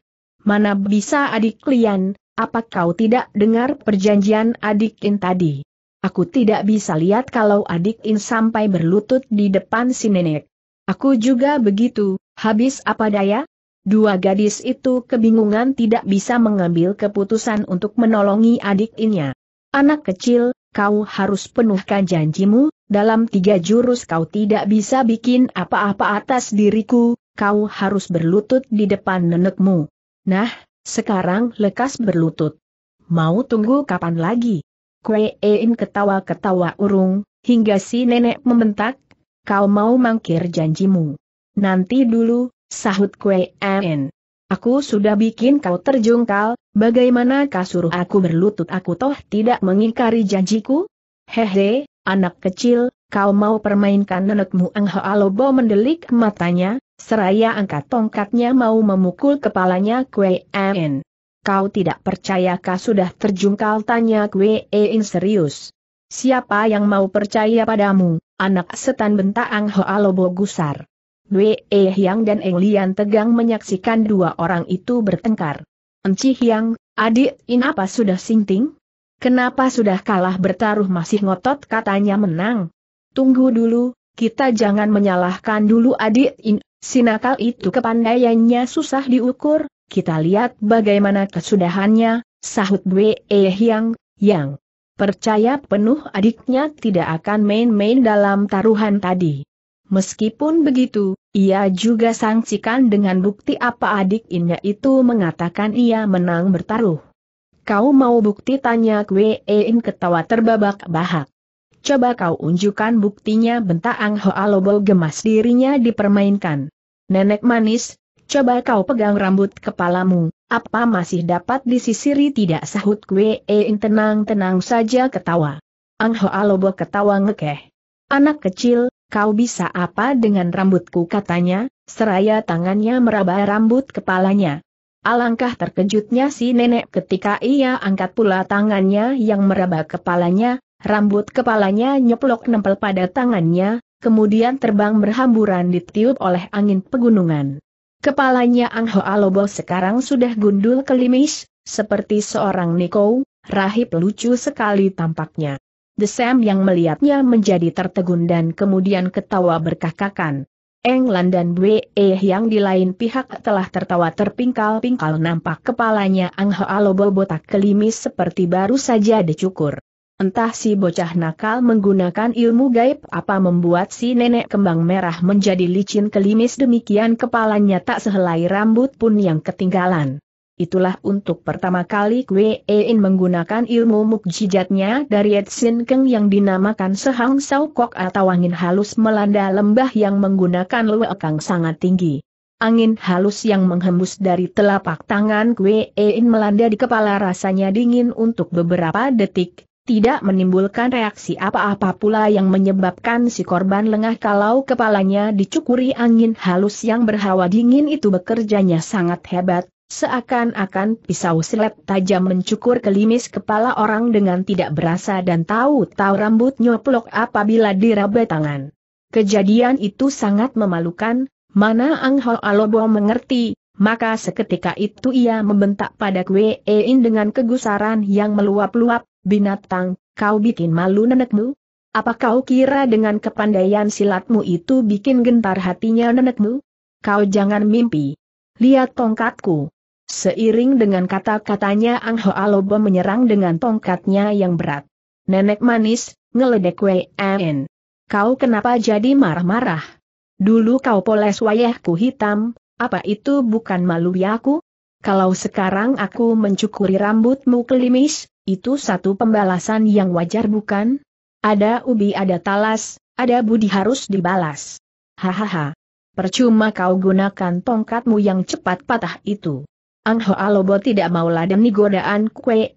[SPEAKER 1] Mana bisa adik Lian, apa kau tidak dengar perjanjian adik In tadi? Aku tidak bisa lihat kalau adik In sampai berlutut di depan si nenek. Aku juga begitu, habis apa daya? Dua gadis itu kebingungan tidak bisa mengambil keputusan untuk menolongi adik Innya. Anak kecil, kau harus penuhkan janjimu, dalam tiga jurus kau tidak bisa bikin apa-apa atas diriku, kau harus berlutut di depan nenekmu. Nah, sekarang lekas berlutut. Mau tunggu kapan lagi? Kue Ein ketawa-ketawa urung, hingga si nenek membentak, kau mau mangkir janjimu. Nanti dulu, sahut Kue En. Aku sudah bikin kau terjungkal, bagaimana kau suruh aku berlutut aku toh tidak mengingkari janjiku? Hehe, anak kecil, kau mau permainkan nenekmu Ang Lobo mendelik matanya, Seraya angkat tongkatnya mau memukul kepalanya Kwe En. Kau tidak percayakah sudah terjungkal tanya Kwe En serius. Siapa yang mau percaya padamu, anak setan bentak Ang Hoa Lobo gusar. Dwe Hyang eh dan Eng Lian tegang menyaksikan dua orang itu bertengkar. Enci Hyang, adik in apa sudah sinting? Kenapa sudah kalah bertaruh masih ngotot katanya menang? Tunggu dulu, kita jangan menyalahkan dulu adik in Si itu kepandaiannya susah diukur, kita lihat bagaimana kesudahannya, sahut Bwe Yang, yang percaya penuh adiknya tidak akan main-main dalam taruhan tadi. Meskipun begitu, ia juga sangsikan dengan bukti apa adik inya itu mengatakan ia menang bertaruh. Kau mau bukti tanya Kwein ketawa terbabak-bahak. Coba kau unjukkan buktinya bentak Ang Ho Alobo gemas dirinya dipermainkan. Nenek manis, coba kau pegang rambut kepalamu, apa masih dapat disisiri tidak sahut kue Ein tenang-tenang saja ketawa. Ang Ho Alobo ketawa ngekeh. Anak kecil, kau bisa apa dengan rambutku katanya, seraya tangannya meraba rambut kepalanya. Alangkah terkejutnya si nenek ketika ia angkat pula tangannya yang meraba kepalanya, Rambut kepalanya nyeplok nempel pada tangannya, kemudian terbang berhamburan ditiup oleh angin pegunungan. Kepalanya Ang Hoa Lobo sekarang sudah gundul kelimis, seperti seorang Niko, rahib lucu sekali tampaknya. The Sam yang melihatnya menjadi tertegun dan kemudian ketawa berkakakan. England dan BE e yang di lain pihak telah tertawa terpingkal-pingkal nampak kepalanya Ang Hoa Lobo botak kelimis seperti baru saja dicukur. Entah si bocah nakal menggunakan ilmu gaib apa membuat si nenek kembang merah menjadi licin kelimis demikian kepalanya tak sehelai rambut pun yang ketinggalan. Itulah untuk pertama kali Kwe In menggunakan ilmu mukjizatnya dari Edsin Keng yang dinamakan Sehang Saukok atau angin halus melanda lembah yang menggunakan luekang sangat tinggi. Angin halus yang menghembus dari telapak tangan Kwe In melanda di kepala rasanya dingin untuk beberapa detik, tidak menimbulkan reaksi apa-apa pula yang menyebabkan si korban lengah kalau kepalanya dicukuri angin halus yang berhawa dingin itu bekerjanya sangat hebat, seakan-akan pisau silet tajam mencukur kelimis kepala orang dengan tidak berasa dan tahu-tahu rambut nyoplok apabila diraba tangan. Kejadian itu sangat memalukan, mana Ang Ho Alobo mengerti, maka seketika itu ia membentak pada Kwe Ein dengan kegusaran yang meluap-luap, binatang, kau bikin malu nenekmu? Apa kau kira dengan kepandaian silatmu itu bikin gentar hatinya nenekmu? Kau jangan mimpi. Lihat tongkatku. Seiring dengan kata-katanya Ang Ho Alobo menyerang dengan tongkatnya yang berat. Nenek manis, ngeledek En. Kau kenapa jadi marah-marah? Dulu kau poles wayahku hitam, apa itu bukan malu ya aku? Kalau sekarang aku mencukuri rambutmu kelimis, itu satu pembalasan yang wajar bukan? Ada ubi ada talas, ada budi harus dibalas. Hahaha. Percuma kau gunakan tongkatmu yang cepat patah itu. Ang Hoa Lobo tidak mau ladeni godaan Kue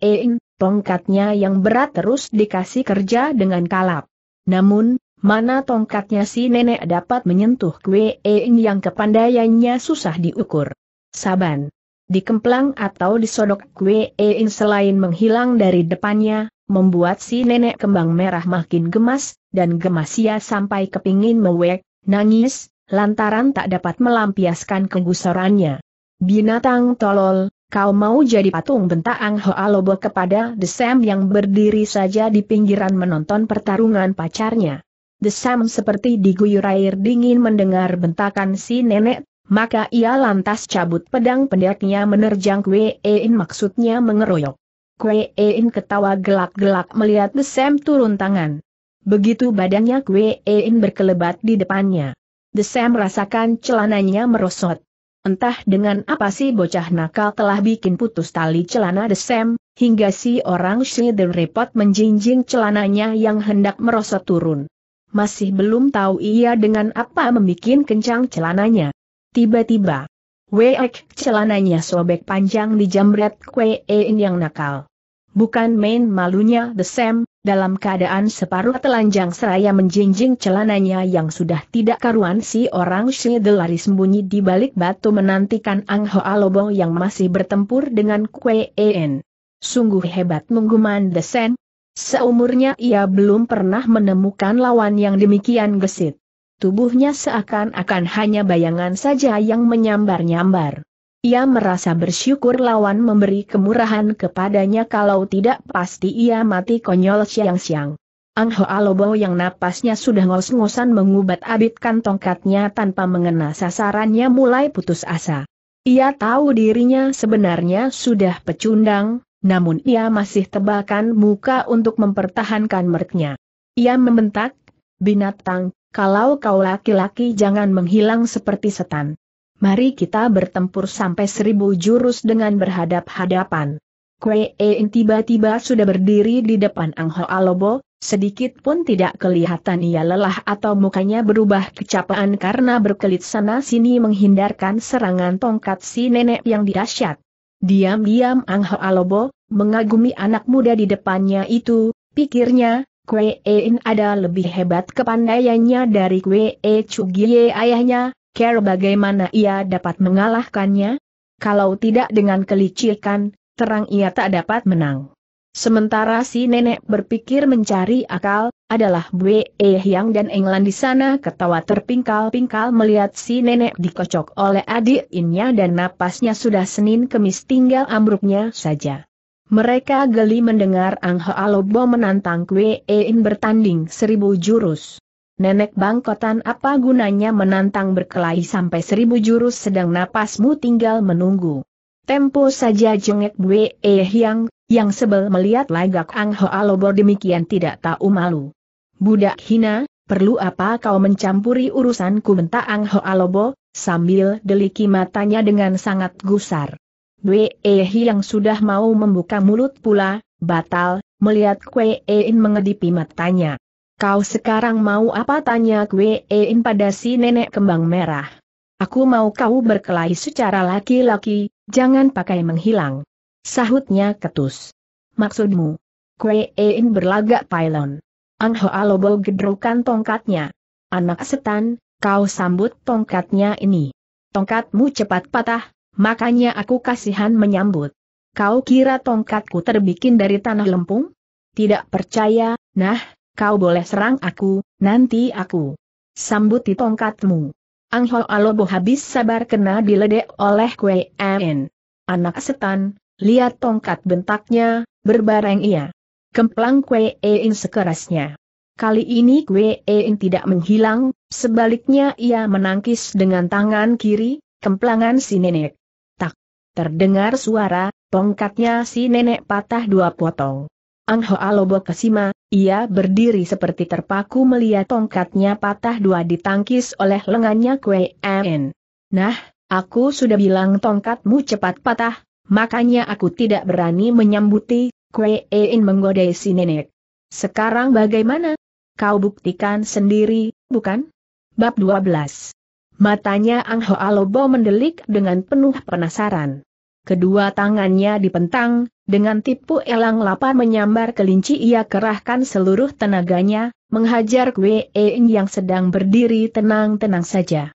[SPEAKER 1] tongkatnya yang berat terus dikasih kerja dengan kalap. Namun, Mana tongkatnya si nenek dapat menyentuh kue eing yang kepandaiannya susah diukur. Saban. Dikemplang atau disodok kue eing selain menghilang dari depannya, membuat si nenek kembang merah makin gemas, dan gemas ia sampai kepingin mewek, nangis, lantaran tak dapat melampiaskan kegusarannya. Binatang tolol, kau mau jadi patung bentak Ang Hoa Lobo kepada Desem yang berdiri saja di pinggiran menonton pertarungan pacarnya. Desam seperti diguyur air dingin mendengar bentakan si nenek, maka ia lantas cabut pedang pendeknya menerjang Kwe In maksudnya mengeroyok. Kwe In ketawa gelak-gelak melihat Desam turun tangan. Begitu badannya Kwe In berkelebat di depannya. Desam merasakan celananya merosot. Entah dengan apa si bocah nakal telah bikin putus tali celana Desem, hingga si orang Shider repot menjinjing celananya yang hendak merosot turun masih belum tahu ia dengan apa membuat kencang celananya. Tiba-tiba, wek celananya sobek panjang di jambret Kwein yang nakal. Bukan main malunya The Sam, dalam keadaan separuh telanjang seraya menjinjing celananya yang sudah tidak karuan si orang Shide lari sembunyi di balik batu menantikan Ang Hoa Lobo yang masih bertempur dengan Kwein. Sungguh hebat mengguman The Sam, Seumurnya ia belum pernah menemukan lawan yang demikian gesit. Tubuhnya seakan-akan hanya bayangan saja yang menyambar-nyambar. Ia merasa bersyukur lawan memberi kemurahan kepadanya kalau tidak pasti ia mati konyol siang-siang. Ang Hoa Lobo yang napasnya sudah ngos-ngosan mengubat abitkan tongkatnya tanpa mengena sasarannya mulai putus asa. Ia tahu dirinya sebenarnya sudah pecundang, namun ia masih tebakan muka untuk mempertahankan mereknya. Ia membentak, binatang, kalau kau laki-laki jangan menghilang seperti setan. Mari kita bertempur sampai seribu jurus dengan berhadap-hadapan. Kue tiba-tiba sudah berdiri di depan Ang Ho Alobo, sedikit pun tidak kelihatan ia lelah atau mukanya berubah kecapaan karena berkelit sana-sini menghindarkan serangan tongkat si nenek yang dahsyat. Diam-diam Ang Alobo, mengagumi anak muda di depannya itu, pikirnya, Kwe In ada lebih hebat kepandaiannya dari Kwe E Chugie ayahnya, care bagaimana ia dapat mengalahkannya? Kalau tidak dengan kelicikan, terang ia tak dapat menang. Sementara si nenek berpikir mencari akal, adalah Bwe Yang dan Englan di sana ketawa terpingkal-pingkal melihat si nenek dikocok oleh adik innya dan napasnya sudah Senin kemis tinggal ambruknya saja. Mereka geli mendengar Ang Hoalobo menantang Kwe In bertanding seribu jurus. Nenek bangkotan apa gunanya menantang berkelahi sampai seribu jurus sedang napasmu tinggal menunggu. Tempo saja jengek Bwe Yang, yang sebel melihat lagak Ang Hoa Lobor demikian tidak tahu malu. Budak hina, perlu apa kau mencampuri urusanku bentak Ang Hoa Lobo, sambil deliki matanya dengan sangat gusar. Dwe Ehi yang sudah mau membuka mulut pula, batal, melihat Kwe Ein mengedipi matanya. Kau sekarang mau apa tanya Kwe Ein pada si nenek kembang merah. Aku mau kau berkelahi secara laki-laki, jangan pakai menghilang. Sahutnya ketus. Maksudmu? Kue Ein berlagak pylon. Ang Hoa Lobo gedrukan tongkatnya. Anak setan, kau sambut tongkatnya ini. Tongkatmu cepat patah, makanya aku kasihan menyambut. Kau kira tongkatku terbikin dari tanah lempung? Tidak percaya, nah, kau boleh serang aku, nanti aku sambuti tongkatmu. Ang Hoa Lobo habis sabar kena diledek oleh Kue En. Anak setan, Lihat tongkat bentaknya, berbareng ia. Kemplang Kue In sekerasnya. Kali ini Kue In tidak menghilang, sebaliknya ia menangkis dengan tangan kiri, kemplangan si nenek. Tak. Terdengar suara, tongkatnya si nenek patah dua potong. Angho Alobo Kesima, ia berdiri seperti terpaku melihat tongkatnya patah dua ditangkis oleh lengannya Kue En. Nah, aku sudah bilang tongkatmu cepat patah, Makanya aku tidak berani menyambuti, Kue In menggodai si nenek. Sekarang bagaimana? Kau buktikan sendiri, bukan? Bab 12 Matanya Ang Ho Alobo mendelik dengan penuh penasaran. Kedua tangannya dipentang, dengan tipu elang lapar menyambar kelinci ia kerahkan seluruh tenaganya, menghajar Kue yang sedang berdiri tenang-tenang saja.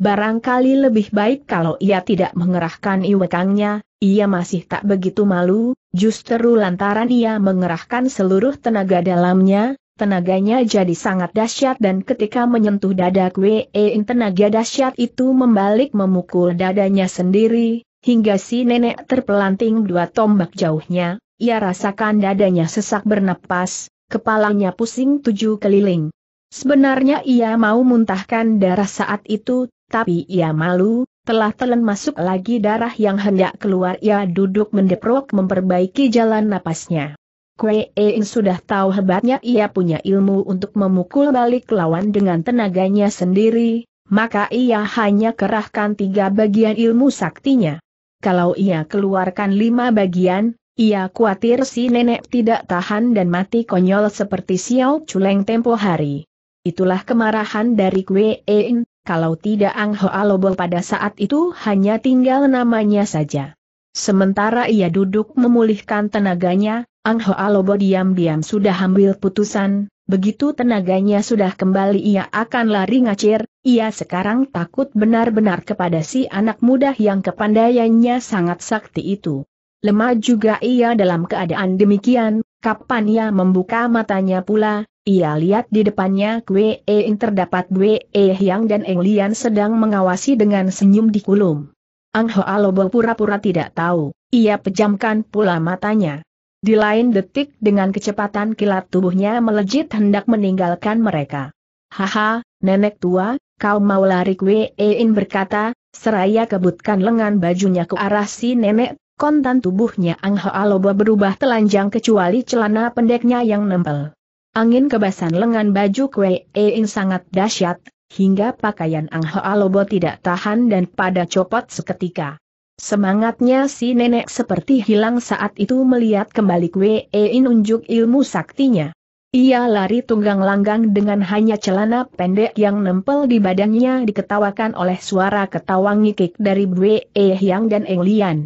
[SPEAKER 1] Barangkali lebih baik kalau ia tidak mengerahkan iwekangnya, ia masih tak begitu malu, justru lantaran ia mengerahkan seluruh tenaga dalamnya, tenaganya jadi sangat dahsyat dan ketika menyentuh dada Kwe tenaga dahsyat itu membalik memukul dadanya sendiri, hingga si nenek terpelanting dua tombak jauhnya, ia rasakan dadanya sesak bernapas, kepalanya pusing tujuh keliling. Sebenarnya ia mau muntahkan darah saat itu, tapi ia malu, telah telan masuk lagi darah yang hendak keluar ia duduk mendeprok memperbaiki jalan napasnya. Kue In sudah tahu hebatnya ia punya ilmu untuk memukul balik lawan dengan tenaganya sendiri, maka ia hanya kerahkan tiga bagian ilmu saktinya. Kalau ia keluarkan lima bagian, ia khawatir si nenek tidak tahan dan mati konyol seperti Xiao culeng tempo hari. Itulah kemarahan dari Kue In, kalau tidak Ang Hoa Alobo pada saat itu hanya tinggal namanya saja. Sementara ia duduk memulihkan tenaganya, Ang Hoa Alobo diam-diam sudah ambil putusan, begitu tenaganya sudah kembali ia akan lari ngacir, ia sekarang takut benar-benar kepada si anak muda yang kepandaiannya sangat sakti itu. Lemah juga ia dalam keadaan demikian, kapan ia membuka matanya pula, ia lihat di depannya Kwe e Eng terdapat Kwe E Hyang dan Eng Lian sedang mengawasi dengan senyum di kulum. Ang Hoa Lobo pura-pura tidak tahu, ia pejamkan pula matanya. Di lain detik dengan kecepatan kilat tubuhnya melejit hendak meninggalkan mereka. Haha, nenek tua, kau mau lari Kwe e Eng berkata, seraya kebutkan lengan bajunya ke arah si nenek, kontan tubuhnya Ang Hoa Lobo berubah telanjang kecuali celana pendeknya yang nempel. Angin kebasan lengan baju Kwe Ein sangat dahsyat, hingga pakaian Ang Hoa Lobo tidak tahan dan pada copot seketika. Semangatnya si nenek seperti hilang saat itu melihat kembali Kwe Ein unjuk ilmu saktinya. Ia lari tunggang langgang dengan hanya celana pendek yang nempel di badannya diketawakan oleh suara ketawa ngikik dari Bwe Yang dan Eng Lian.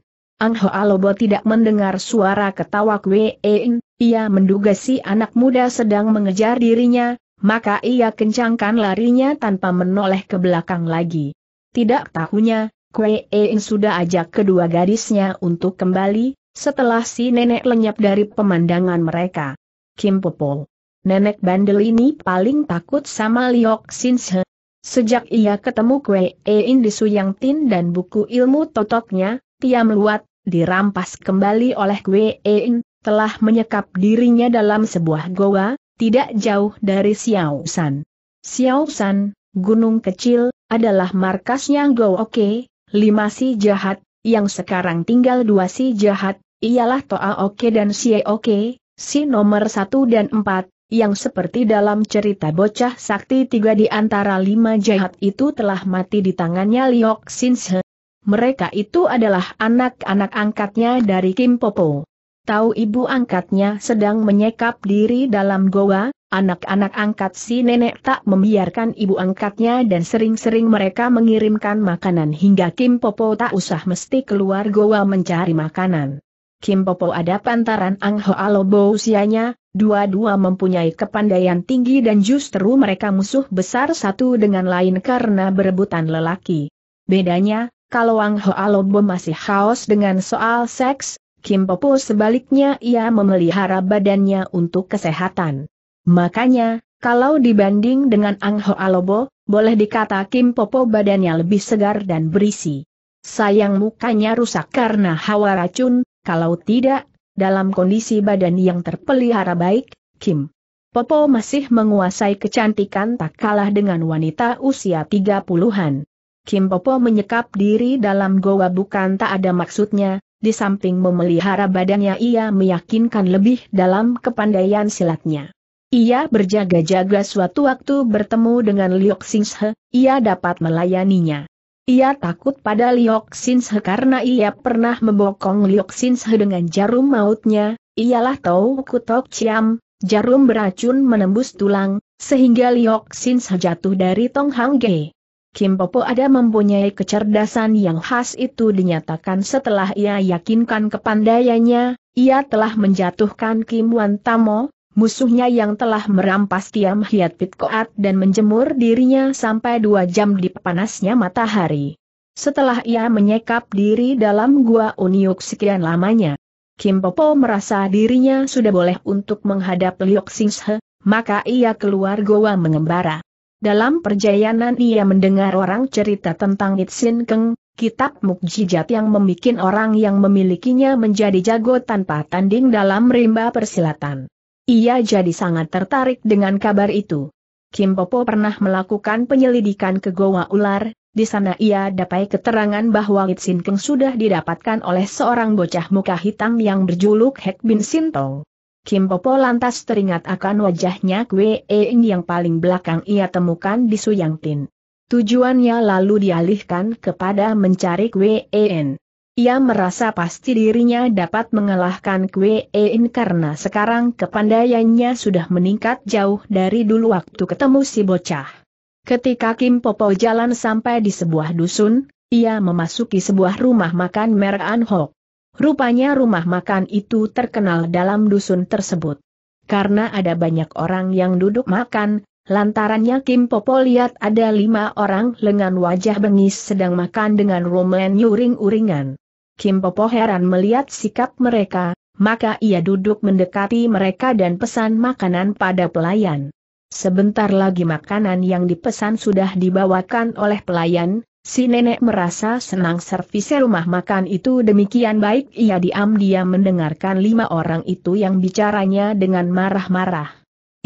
[SPEAKER 1] Ang Hoa tidak mendengar suara ketawa Kwe Eing, ia menduga si anak muda sedang mengejar dirinya, maka ia kencangkan larinya tanpa menoleh ke belakang lagi. Tidak tahunya, Kwe Eing sudah ajak kedua gadisnya untuk kembali, setelah si nenek lenyap dari pemandangan mereka. Kim Popol. Nenek bandel ini paling takut sama Liok Sinse. Sejak ia ketemu Kwe Ein di Suyang Tin dan buku ilmu totoknya, Tiam Luat, dirampas kembali oleh Guein, telah menyekap dirinya dalam sebuah goa, tidak jauh dari Xiao San. Xiao San, gunung kecil, adalah markasnya Go Oke, lima si jahat, yang sekarang tinggal dua si jahat, ialah Toa Oke dan Xie Oke, si nomor satu dan empat, yang seperti dalam cerita bocah sakti tiga di antara lima jahat itu telah mati di tangannya Liok Sinse, mereka itu adalah anak-anak angkatnya dari Kim Popo. Tahu ibu angkatnya sedang menyekap diri dalam goa, anak-anak angkat si nenek tak membiarkan ibu angkatnya dan sering-sering mereka mengirimkan makanan hingga Kim Popo tak usah mesti keluar goa mencari makanan. Kim Popo ada pantaran Ang alo Bo usianya, dua-dua mempunyai kepandaian tinggi dan justru mereka musuh besar satu dengan lain karena berebutan lelaki. Bedanya, kalau Wang Ho Alobo masih haus dengan soal seks, Kim Popo sebaliknya ia memelihara badannya untuk kesehatan. Makanya, kalau dibanding dengan Ang Ho Alobo, boleh dikata Kim Popo badannya lebih segar dan berisi. Sayang mukanya rusak karena hawa racun, kalau tidak, dalam kondisi badan yang terpelihara baik, Kim Popo masih menguasai kecantikan tak kalah dengan wanita usia 30-an. Kim Popo menyekap diri dalam goa bukan tak ada maksudnya, di samping memelihara badannya ia meyakinkan lebih dalam kepandaian silatnya. Ia berjaga-jaga suatu waktu bertemu dengan Liok Singshe, ia dapat melayaninya. Ia takut pada Liok Sinshe karena ia pernah membokong Liok Sinshe dengan jarum mautnya, ialah Tau Kutok Ciam, jarum beracun menembus tulang, sehingga Liok Sinshe jatuh dari Tong Hang Ge. Kim Popo ada mempunyai kecerdasan yang khas itu dinyatakan setelah ia yakinkan kepandaiannya, ia telah menjatuhkan Kim Wan Tamo, musuhnya yang telah merampas Kiam Hiat Pit Koat dan menjemur dirinya sampai dua jam di panasnya matahari. Setelah ia menyekap diri dalam gua Uniuk sekian lamanya, Kim Popo merasa dirinya sudah boleh untuk menghadap Liok Singshe, maka ia keluar gua mengembara. Dalam perjalanan ia mendengar orang cerita tentang Itsin Keng, kitab mukjizat yang membuat orang yang memilikinya menjadi jago tanpa tanding dalam rimba persilatan. Ia jadi sangat tertarik dengan kabar itu. Kim Popo pernah melakukan penyelidikan ke Goa Ular, di sana ia dapat keterangan bahwa Itsin Keng sudah didapatkan oleh seorang bocah muka hitam yang berjuluk Hek Bin Sintong. Kim Popo lantas teringat akan wajahnya Kwe Eing yang paling belakang ia temukan di Suyang Tin. Tujuannya lalu dialihkan kepada mencari Kwe Eing. Ia merasa pasti dirinya dapat mengalahkan Kwe Eing karena sekarang kepandaiannya sudah meningkat jauh dari dulu waktu ketemu si bocah. Ketika Kim Popo jalan sampai di sebuah dusun, ia memasuki sebuah rumah makan merek Anhok. Rupanya rumah makan itu terkenal dalam dusun tersebut. Karena ada banyak orang yang duduk makan, Lantarannya Kim Popo lihat ada lima orang lengan wajah bengis sedang makan dengan romen nyuring uringan Kim Popo heran melihat sikap mereka, maka ia duduk mendekati mereka dan pesan makanan pada pelayan. Sebentar lagi makanan yang dipesan sudah dibawakan oleh pelayan, Si nenek merasa senang servis rumah makan itu demikian baik ia diam-diam mendengarkan lima orang itu yang bicaranya dengan marah-marah.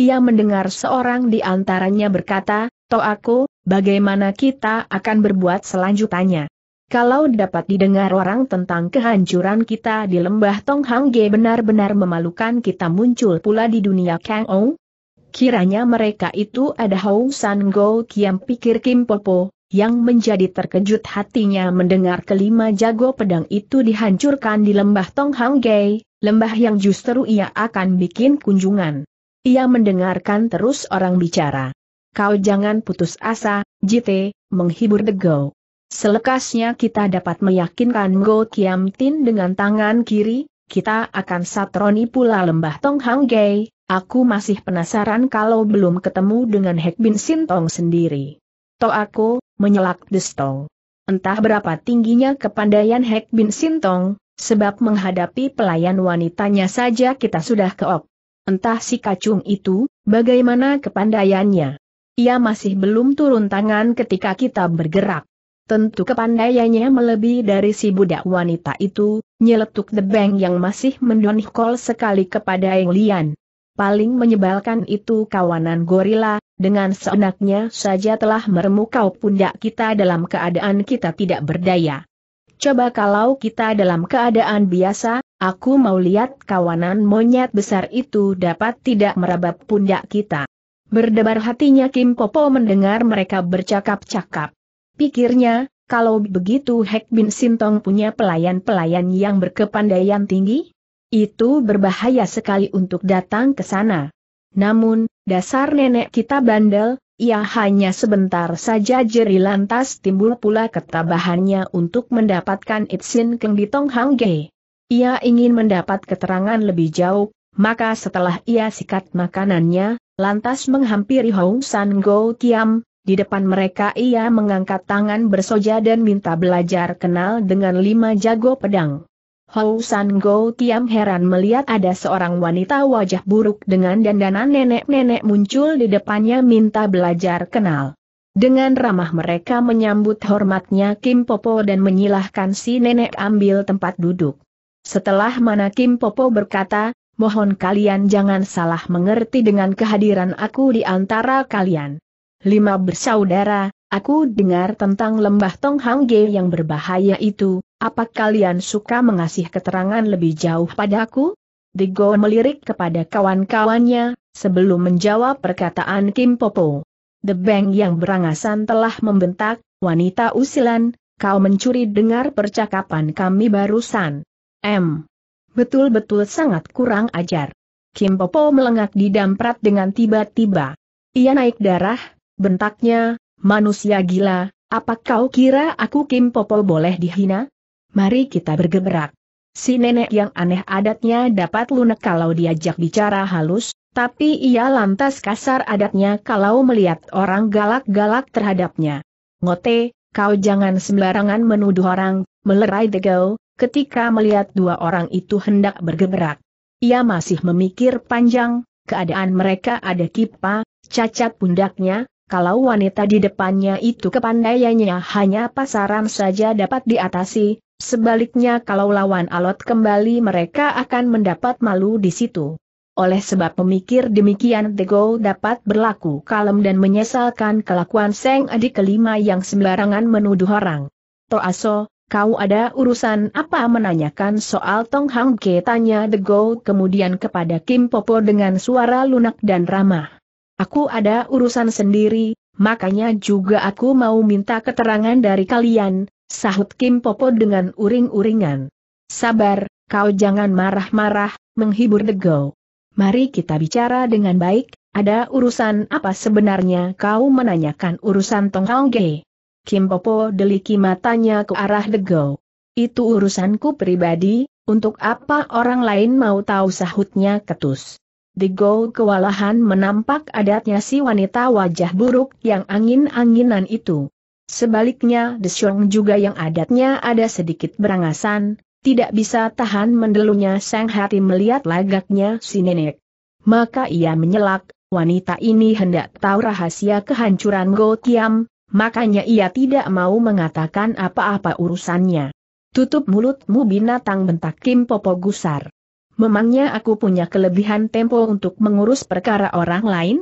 [SPEAKER 1] Ia mendengar seorang di antaranya berkata, Toh aku, bagaimana kita akan berbuat selanjutnya? Kalau dapat didengar orang tentang kehancuran kita di lembah Tonghangge benar-benar memalukan kita muncul pula di dunia Kang Ong? Kiranya mereka itu ada Hong San Go Kiam pikir Kim Popo, yang menjadi terkejut hatinya mendengar kelima jago pedang itu dihancurkan di lembah Tonghang Gai, lembah yang justru ia akan bikin kunjungan. Ia mendengarkan terus orang bicara. Kau jangan putus asa, Jite, menghibur The Degau. Selekasnya kita dapat meyakinkan Go Kiam Tin dengan tangan kiri, kita akan satroni pula lembah Tonghang Gai, aku masih penasaran kalau belum ketemu dengan Hek Bin Sintong sendiri. To aku, menyelak Destong. Entah berapa tingginya kepandaian Hek Bin Sintong, sebab menghadapi pelayan wanitanya saja kita sudah keok. Entah si kacung itu, bagaimana kepandaiannya. Ia masih belum turun tangan ketika kita bergerak. Tentu kepandaiannya melebihi dari si budak wanita itu, nyeletuk debeng yang masih mendonhkol sekali kepada Eng Lian. Paling menyebalkan itu kawanan gorila, dengan seenaknya saja telah meremukau pundak kita dalam keadaan kita tidak berdaya. Coba kalau kita dalam keadaan biasa, aku mau lihat kawanan monyet besar itu dapat tidak merabap pundak kita. Berdebar hatinya Kim Popo mendengar mereka bercakap-cakap. Pikirnya, kalau begitu Hek Bin Sintong punya pelayan-pelayan yang berkepandaian tinggi, itu berbahaya sekali untuk datang ke sana. Namun, dasar nenek kita bandel, ia hanya sebentar saja jeri lantas timbul pula ketabahannya untuk mendapatkan Itsin Keng di Hang Ge. Ia ingin mendapat keterangan lebih jauh, maka setelah ia sikat makanannya, lantas menghampiri Hong San Go Kiam, di depan mereka ia mengangkat tangan bersoja dan minta belajar kenal dengan lima jago pedang. Hou San Go Tiam heran melihat ada seorang wanita wajah buruk dengan dandanan nenek-nenek muncul di depannya minta belajar kenal. Dengan ramah mereka menyambut hormatnya Kim Popo dan menyilahkan si nenek ambil tempat duduk. Setelah mana Kim Popo berkata, mohon kalian jangan salah mengerti dengan kehadiran aku di antara kalian. Lima bersaudara, Aku dengar tentang lembah Tong Hang yang berbahaya itu, apa kalian suka mengasih keterangan lebih jauh padaku? Dego melirik kepada kawan-kawannya, sebelum menjawab perkataan Kim Popo. The Bang yang berangasan telah membentak, wanita usilan, kau mencuri dengar percakapan kami barusan. M. Betul-betul sangat kurang ajar. Kim Popo melengak di didamprat dengan tiba-tiba. Ia naik darah, bentaknya, Manusia gila, apa kau kira aku Kim Popol boleh dihina? Mari kita bergerak. Si nenek yang aneh adatnya dapat lunak kalau diajak bicara halus, tapi ia lantas kasar adatnya kalau melihat orang galak-galak terhadapnya. Ngote, kau jangan sembarangan menuduh orang, melerai degau, ketika melihat dua orang itu hendak bergerak. Ia masih memikir panjang, keadaan mereka ada kipa, cacat pundaknya, kalau wanita di depannya itu kepandaiannya hanya pasaran saja dapat diatasi, sebaliknya kalau lawan alot kembali mereka akan mendapat malu di situ. Oleh sebab memikir demikian Dego dapat berlaku kalem dan menyesalkan kelakuan Seng adik kelima yang sembarangan menuduh orang. Toaso, kau ada urusan apa menanyakan soal Tong Hang Ke tanya Dego kemudian kepada Kim Popo dengan suara lunak dan ramah. Aku ada urusan sendiri, makanya juga aku mau minta keterangan dari kalian, sahut Kim Popo dengan uring-uringan. Sabar, kau jangan marah-marah, menghibur Degau. Mari kita bicara dengan baik, ada urusan apa sebenarnya kau menanyakan urusan Tong Hao Kim Popo deliki matanya ke arah Degau. Itu urusanku pribadi, untuk apa orang lain mau tahu sahutnya ketus. The Go kewalahan menampak adatnya si wanita wajah buruk yang angin-anginan itu. Sebaliknya The Xiong juga yang adatnya ada sedikit berangasan, tidak bisa tahan mendelunya sang hati melihat lagaknya si nenek. Maka ia menyelak, wanita ini hendak tahu rahasia kehancuran Go Tiam, makanya ia tidak mau mengatakan apa-apa urusannya. Tutup mulutmu binatang bentak Kim Popo gusar. Memangnya aku punya kelebihan tempo untuk mengurus perkara orang lain?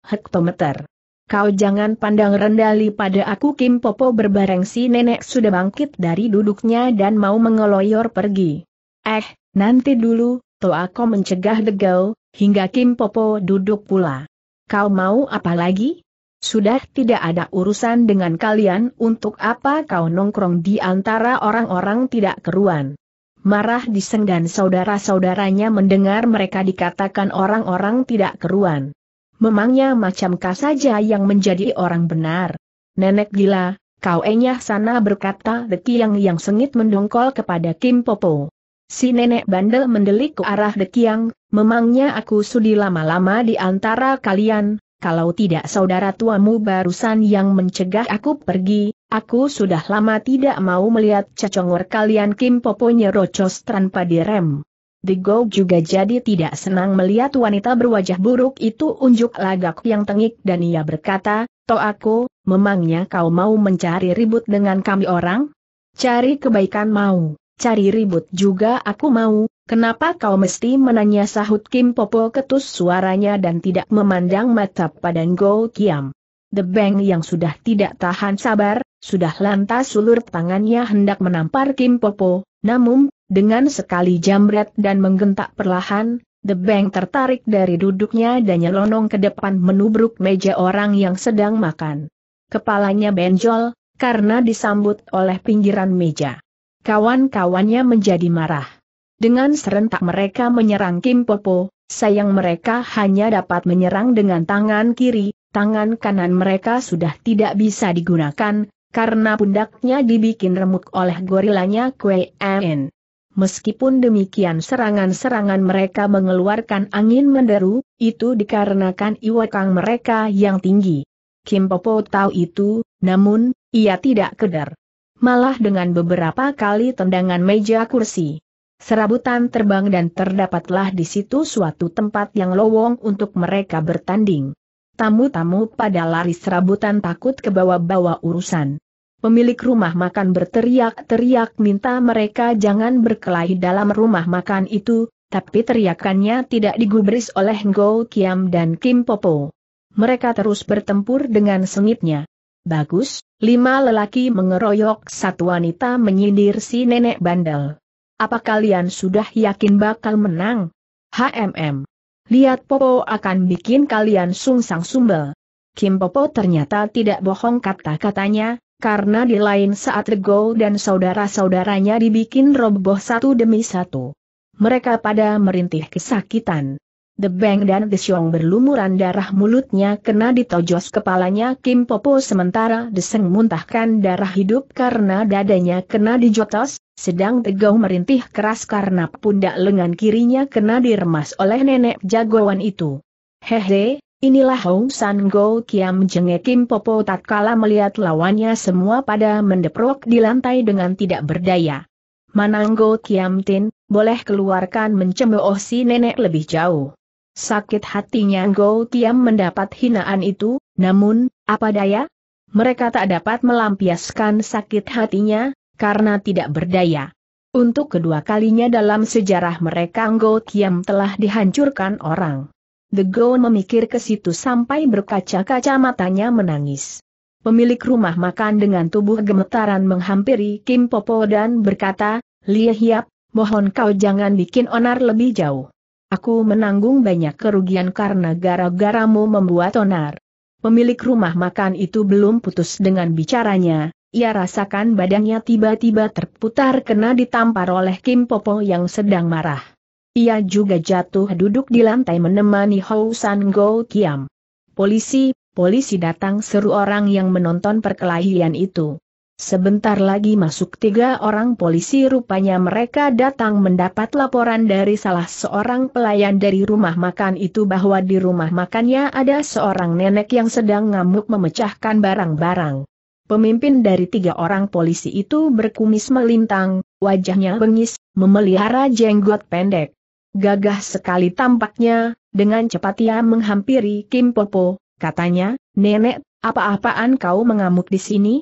[SPEAKER 1] Hektometer. Kau jangan pandang rendah pada aku Kim Popo berbareng si nenek sudah bangkit dari duduknya dan mau mengeloyor pergi. Eh, nanti dulu, Toa aku mencegah degau, hingga Kim Popo duduk pula. Kau mau apa lagi? Sudah tidak ada urusan dengan kalian untuk apa kau nongkrong di antara orang-orang tidak keruan marah diseng dan saudara-saudaranya mendengar mereka dikatakan orang-orang tidak keruan. Memangnya macamkah saja yang menjadi orang benar? Nenek gila, kau enyah sana berkata Dekiang yang sengit mendongkol kepada Kim Popo. Si nenek bandel mendelik ke arah Dekiang, memangnya aku sudi lama-lama di antara kalian, kalau tidak saudara tuamu barusan yang mencegah aku pergi, aku sudah lama tidak mau melihat cacongor kalian Kim Popo rocos tanpa direm. The Go juga jadi tidak senang melihat wanita berwajah buruk itu unjuk lagak yang tengik dan ia berkata, To aku, memangnya kau mau mencari ribut dengan kami orang? Cari kebaikan mau, cari ribut juga aku mau, Kenapa kau mesti menanya sahut Kim Popo ketus suaranya dan tidak memandang mata pada Go Kiam. The Bang yang sudah tidak tahan sabar, sudah lantas ulur tangannya hendak menampar Kim Popo, namun, dengan sekali jambret dan menggentak perlahan, The Bang tertarik dari duduknya dan nyelonong ke depan menubruk meja orang yang sedang makan. Kepalanya benjol, karena disambut oleh pinggiran meja. Kawan-kawannya menjadi marah. Dengan serentak mereka menyerang Kim Popo, sayang mereka hanya dapat menyerang dengan tangan kiri, tangan kanan mereka sudah tidak bisa digunakan, karena pundaknya dibikin remuk oleh gorilanya Kue Aen. Meskipun demikian serangan-serangan mereka mengeluarkan angin menderu, itu dikarenakan iwakang mereka yang tinggi. Kim Popo tahu itu, namun, ia tidak kedar. Malah dengan beberapa kali tendangan meja kursi Serabutan terbang dan terdapatlah di situ suatu tempat yang lowong untuk mereka bertanding. Tamu-tamu pada lari serabutan takut ke bawah-bawah urusan. Pemilik rumah makan berteriak-teriak minta mereka jangan berkelahi dalam rumah makan itu, tapi teriakannya tidak digubris oleh Ngo Kiam dan Kim Popo. Mereka terus bertempur dengan sengitnya. Bagus, lima lelaki mengeroyok satu wanita menyindir si nenek bandel. Apa kalian sudah yakin bakal menang? HMM. Lihat Popo akan bikin kalian sungsang sumbel. Kim Popo ternyata tidak bohong kata-katanya, karena di lain saat Lego dan saudara-saudaranya dibikin roboh satu demi satu. Mereka pada merintih kesakitan. The Bang dan The Xiong berlumuran darah mulutnya kena ditojos kepalanya Kim Popo sementara The muntahkan darah hidup karena dadanya kena dijotos, sedang Tegau merintih keras karena pundak lengan kirinya kena diremas oleh nenek jagoan itu. Hehe, inilah Hong San Go Kiam jenge Kim Popo tak tatkala melihat lawannya semua pada mendeprok di lantai dengan tidak berdaya. Mananggo Kiam Tin, boleh keluarkan mencemooh si nenek lebih jauh. Sakit hatinya Go Tiam mendapat hinaan itu, namun, apa daya? Mereka tak dapat melampiaskan sakit hatinya, karena tidak berdaya. Untuk kedua kalinya dalam sejarah mereka Go Tiam telah dihancurkan orang. The Go memikir ke situ sampai berkaca-kaca matanya menangis. Pemilik rumah makan dengan tubuh gemetaran menghampiri Kim Popo dan berkata, Lie Hiap, mohon kau jangan bikin onar lebih jauh. Aku menanggung banyak kerugian karena gara-garamu membuat onar. Pemilik rumah makan itu belum putus dengan bicaranya, ia rasakan badannya tiba-tiba terputar kena ditampar oleh Kim Popo yang sedang marah. Ia juga jatuh duduk di lantai menemani Hou San Go Kiam. Polisi, polisi datang seru orang yang menonton perkelahian itu. Sebentar lagi masuk tiga orang polisi rupanya mereka datang mendapat laporan dari salah seorang pelayan dari rumah makan itu bahwa di rumah makannya ada seorang nenek yang sedang ngamuk memecahkan barang-barang. Pemimpin dari tiga orang polisi itu berkumis melintang, wajahnya bengis, memelihara jenggot pendek. Gagah sekali tampaknya, dengan cepat ia menghampiri Kim Popo, katanya, Nenek, apa-apaan kau mengamuk di sini?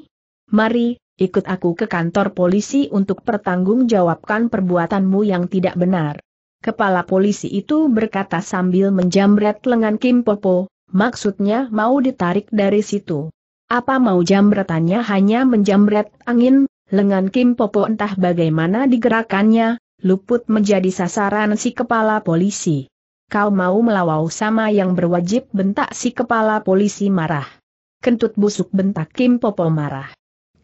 [SPEAKER 1] Mari, ikut aku ke kantor polisi untuk pertanggungjawabkan perbuatanmu yang tidak benar. Kepala polisi itu berkata sambil menjamret lengan Kim Popo, maksudnya mau ditarik dari situ. Apa mau jamretannya hanya menjamret angin, lengan Kim Popo entah bagaimana digerakannya, luput menjadi sasaran si kepala polisi. Kau mau melawau sama yang berwajib bentak si kepala polisi marah. Kentut busuk bentak Kim Popo marah.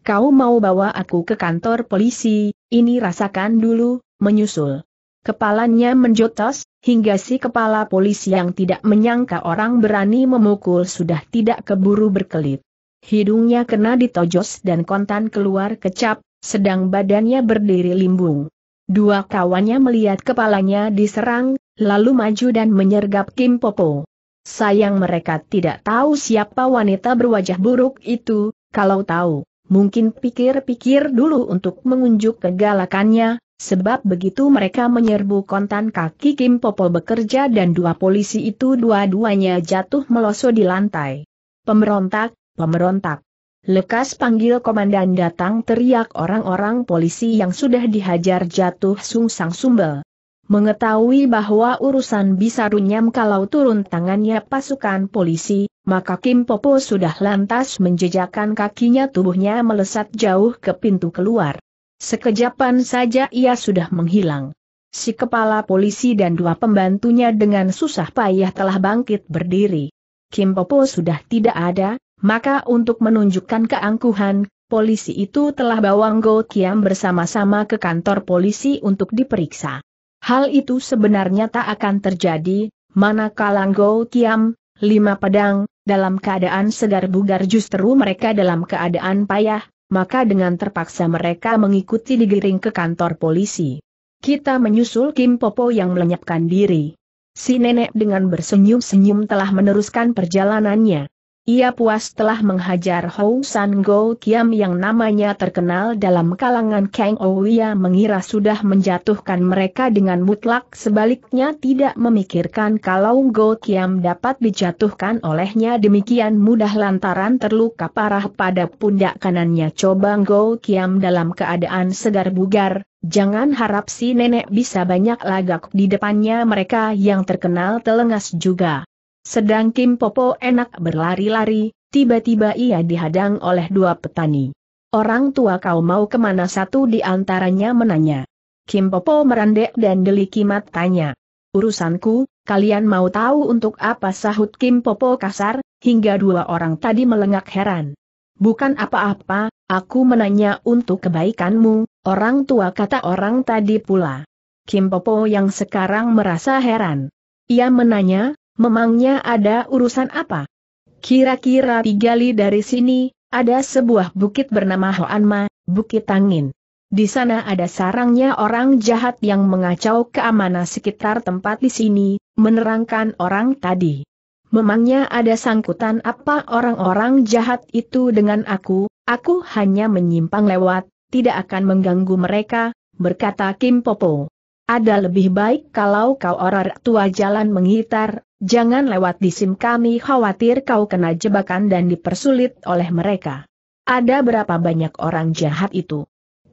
[SPEAKER 1] Kau mau bawa aku ke kantor polisi, ini rasakan dulu, menyusul. Kepalanya menjotos, hingga si kepala polisi yang tidak menyangka orang berani memukul sudah tidak keburu berkelit. Hidungnya kena ditojos dan kontan keluar kecap, sedang badannya berdiri limbung. Dua kawannya melihat kepalanya diserang, lalu maju dan menyergap Kim Popo. Sayang mereka tidak tahu siapa wanita berwajah buruk itu, kalau tahu, mungkin pikir-pikir dulu untuk mengunjuk kegalakannya, sebab begitu mereka menyerbu kontan kaki Kim Popol bekerja dan dua polisi itu dua-duanya jatuh meloso di lantai. Pemberontak, pemberontak. Lekas panggil komandan datang teriak orang-orang polisi yang sudah dihajar jatuh sungsang sumbel. Mengetahui bahwa urusan bisa runyam kalau turun tangannya pasukan polisi, maka Kim Popo sudah lantas menjejakkan kakinya tubuhnya melesat jauh ke pintu keluar. Sekejapan saja ia sudah menghilang. Si kepala polisi dan dua pembantunya dengan susah payah telah bangkit berdiri. Kim Popo sudah tidak ada, maka untuk menunjukkan keangkuhan, polisi itu telah bawa Ngo Kiam bersama-sama ke kantor polisi untuk diperiksa. Hal itu sebenarnya tak akan terjadi, manakala Go Kiam, lima pedang, dalam keadaan segar bugar justru mereka dalam keadaan payah, maka dengan terpaksa mereka mengikuti digiring ke kantor polisi. Kita menyusul Kim Popo yang melenyapkan diri. Si nenek dengan bersenyum-senyum telah meneruskan perjalanannya. Ia puas telah menghajar Hou San Go Kiam yang namanya terkenal dalam kalangan Kang Ia mengira sudah menjatuhkan mereka dengan mutlak sebaliknya tidak memikirkan kalau Go Kiam dapat dijatuhkan olehnya demikian mudah lantaran terluka parah pada pundak kanannya coba Go Kiam dalam keadaan segar bugar, Jangan harap si nenek bisa banyak lagak di depannya mereka yang terkenal telengas juga. Sedang Kim Popo enak berlari-lari, tiba-tiba ia dihadang oleh dua petani. Orang tua kau mau kemana satu di antaranya menanya. Kim Popo merendek dan deliki matanya. Urusanku, kalian mau tahu untuk apa sahut Kim Popo kasar, hingga dua orang tadi melengak heran. Bukan apa-apa, aku menanya untuk kebaikanmu, orang tua kata orang tadi pula. Kim Popo yang sekarang merasa heran. Ia menanya, Memangnya ada urusan apa? Kira-kira tiga li dari sini, ada sebuah bukit bernama Hoanma, Bukit Tangin. Di sana ada sarangnya orang jahat yang mengacau keamanan sekitar tempat di sini, menerangkan orang tadi. Memangnya ada sangkutan apa orang-orang jahat itu dengan aku, aku hanya menyimpang lewat, tidak akan mengganggu mereka, berkata Kim Popo. Ada lebih baik kalau kau orang tua jalan mengitar. Jangan lewat di sim kami khawatir kau kena jebakan dan dipersulit oleh mereka. Ada berapa banyak orang jahat itu?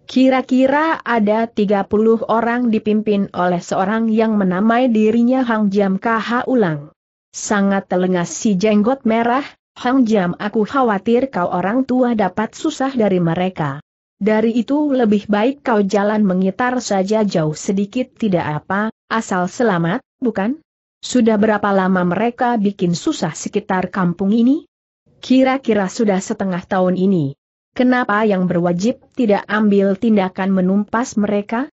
[SPEAKER 1] Kira-kira ada 30 orang dipimpin oleh seorang yang menamai dirinya Hang Jam KH Ulang. Sangat telengas si jenggot merah, Hang Jam aku khawatir kau orang tua dapat susah dari mereka. Dari itu lebih baik kau jalan mengitar saja jauh sedikit tidak apa, asal selamat, bukan? Sudah berapa lama mereka bikin susah sekitar kampung ini? Kira-kira sudah setengah tahun ini. Kenapa yang berwajib tidak ambil tindakan menumpas mereka?